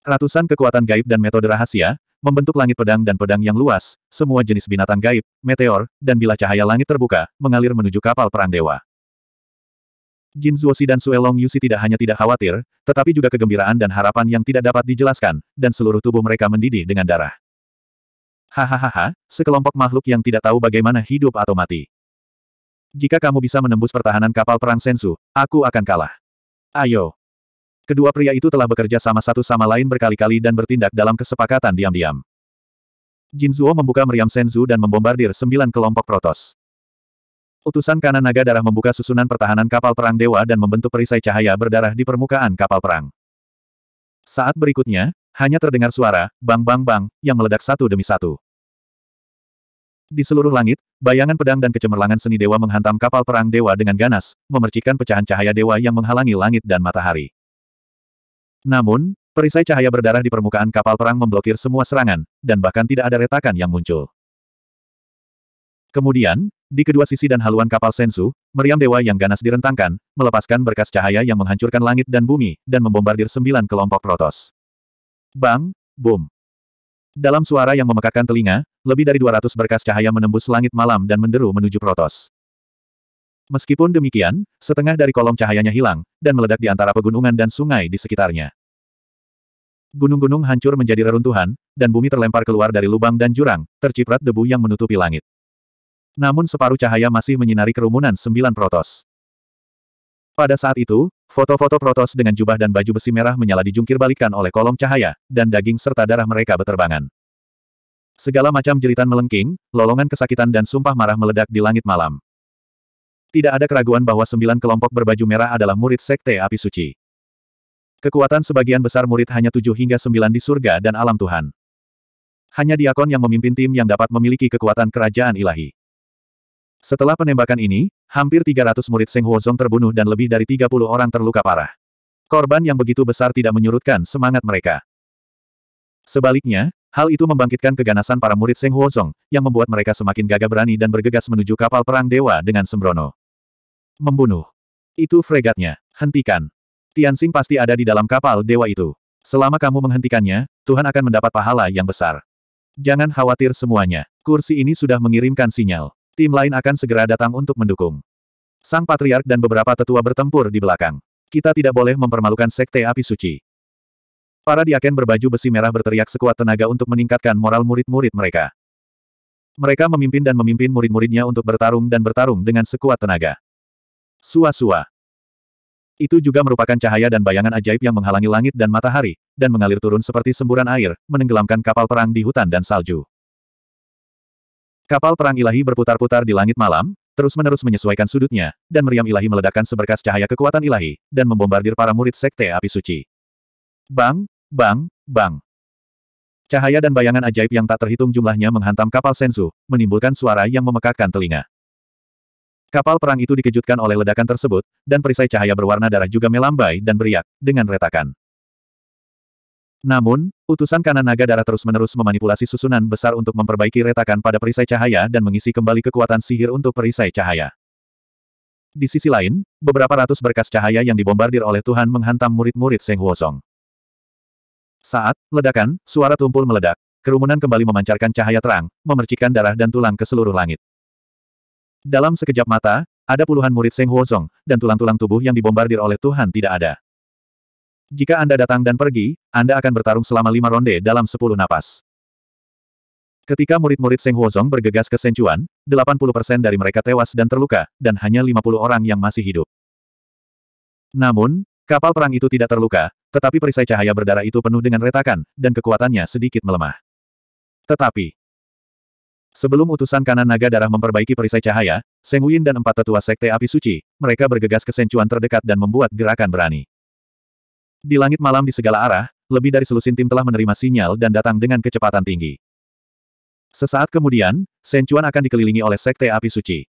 Ratusan kekuatan gaib dan metode rahasia, membentuk langit pedang dan pedang yang luas, semua jenis binatang gaib, meteor, dan bila cahaya langit terbuka, mengalir menuju kapal perang dewa. Jin Zuoxi dan Suelong Long Yusi tidak hanya tidak khawatir, tetapi juga kegembiraan dan harapan yang tidak dapat dijelaskan, dan seluruh tubuh mereka mendidih dengan darah. Hahaha, sekelompok makhluk yang tidak tahu bagaimana hidup atau mati. Jika kamu bisa menembus pertahanan kapal perang Sensu, aku akan kalah. Ayo. Kedua pria itu telah bekerja sama satu sama lain berkali-kali dan bertindak dalam kesepakatan diam-diam. Jin Jinzuo membuka meriam Senzu dan membombardir sembilan kelompok Protos. Utusan kanan naga darah membuka susunan pertahanan kapal perang dewa dan membentuk perisai cahaya berdarah di permukaan kapal perang. Saat berikutnya, hanya terdengar suara, bang-bang-bang, yang meledak satu demi satu. Di seluruh langit, bayangan pedang dan kecemerlangan seni dewa menghantam kapal perang dewa dengan ganas, memercikan pecahan cahaya dewa yang menghalangi langit dan matahari. Namun, perisai cahaya berdarah di permukaan kapal perang memblokir semua serangan, dan bahkan tidak ada retakan yang muncul. Kemudian, di kedua sisi dan haluan kapal Sensu, meriam dewa yang ganas direntangkan, melepaskan berkas cahaya yang menghancurkan langit dan bumi, dan membombardir sembilan kelompok protos. Bang, boom. Dalam suara yang memekakkan telinga, lebih dari 200 berkas cahaya menembus langit malam dan menderu menuju Protos. Meskipun demikian, setengah dari kolom cahayanya hilang, dan meledak di antara pegunungan dan sungai di sekitarnya. Gunung-gunung hancur menjadi reruntuhan, dan bumi terlempar keluar dari lubang dan jurang, terciprat debu yang menutupi langit. Namun separuh cahaya masih menyinari kerumunan sembilan protos. Pada saat itu, Foto-foto Protos dengan jubah dan baju besi merah menyala dijungkir balikan oleh kolom cahaya, dan daging serta darah mereka beterbangan. Segala macam jeritan melengking, lolongan kesakitan dan sumpah marah meledak di langit malam. Tidak ada keraguan bahwa sembilan kelompok berbaju merah adalah murid Sekte Api Suci. Kekuatan sebagian besar murid hanya tujuh hingga sembilan di surga dan alam Tuhan. Hanya diakon yang memimpin tim yang dapat memiliki kekuatan kerajaan ilahi. Setelah penembakan ini, hampir 300 murid Seng Huozong terbunuh dan lebih dari 30 orang terluka parah. Korban yang begitu besar tidak menyurutkan semangat mereka. Sebaliknya, hal itu membangkitkan keganasan para murid Seng Huozong, yang membuat mereka semakin gagah berani dan bergegas menuju kapal perang dewa dengan sembrono. Membunuh. Itu fregatnya. Hentikan. Tianxing pasti ada di dalam kapal dewa itu. Selama kamu menghentikannya, Tuhan akan mendapat pahala yang besar. Jangan khawatir semuanya. Kursi ini sudah mengirimkan sinyal tim lain akan segera datang untuk mendukung. Sang Patriark dan beberapa tetua bertempur di belakang. Kita tidak boleh mempermalukan Sekte Api Suci. Para diaken berbaju besi merah berteriak sekuat tenaga untuk meningkatkan moral murid-murid mereka. Mereka memimpin dan memimpin murid-muridnya untuk bertarung dan bertarung dengan sekuat tenaga. Sua-sua. Itu juga merupakan cahaya dan bayangan ajaib yang menghalangi langit dan matahari, dan mengalir turun seperti semburan air, menenggelamkan kapal perang di hutan dan salju. Kapal perang ilahi berputar-putar di langit malam, terus-menerus menyesuaikan sudutnya, dan meriam ilahi meledakkan seberkas cahaya kekuatan ilahi, dan membombardir para murid sekte api suci. Bang, bang, bang. Cahaya dan bayangan ajaib yang tak terhitung jumlahnya menghantam kapal Sensu, menimbulkan suara yang memekakkan telinga. Kapal perang itu dikejutkan oleh ledakan tersebut, dan perisai cahaya berwarna darah juga melambai dan beriak, dengan retakan. Namun, utusan kanan naga darah terus-menerus memanipulasi susunan besar untuk memperbaiki retakan pada perisai cahaya dan mengisi kembali kekuatan sihir untuk perisai cahaya. Di sisi lain, beberapa ratus berkas cahaya yang dibombardir oleh Tuhan menghantam murid-murid Seng Huozong. Saat ledakan, suara tumpul meledak. Kerumunan kembali memancarkan cahaya terang, memercikkan darah dan tulang ke seluruh langit. Dalam sekejap mata, ada puluhan murid Seng Huozong, dan tulang-tulang tubuh yang dibombardir oleh Tuhan tidak ada. Jika Anda datang dan pergi, Anda akan bertarung selama lima ronde dalam sepuluh napas. Ketika murid-murid Seng Huozong bergegas ke Senchuan, 80% dari mereka tewas dan terluka, dan hanya 50 orang yang masih hidup. Namun, kapal perang itu tidak terluka, tetapi perisai cahaya berdarah itu penuh dengan retakan, dan kekuatannya sedikit melemah. Tetapi, sebelum utusan kanan naga darah memperbaiki perisai cahaya, Seng Huyin dan empat tetua sekte api suci, mereka bergegas ke Senchuan terdekat dan membuat gerakan berani. Di langit malam di segala arah, lebih dari selusin tim telah menerima sinyal dan datang dengan kecepatan tinggi. Sesaat kemudian, Senchuan akan dikelilingi oleh Sekte Api Suci.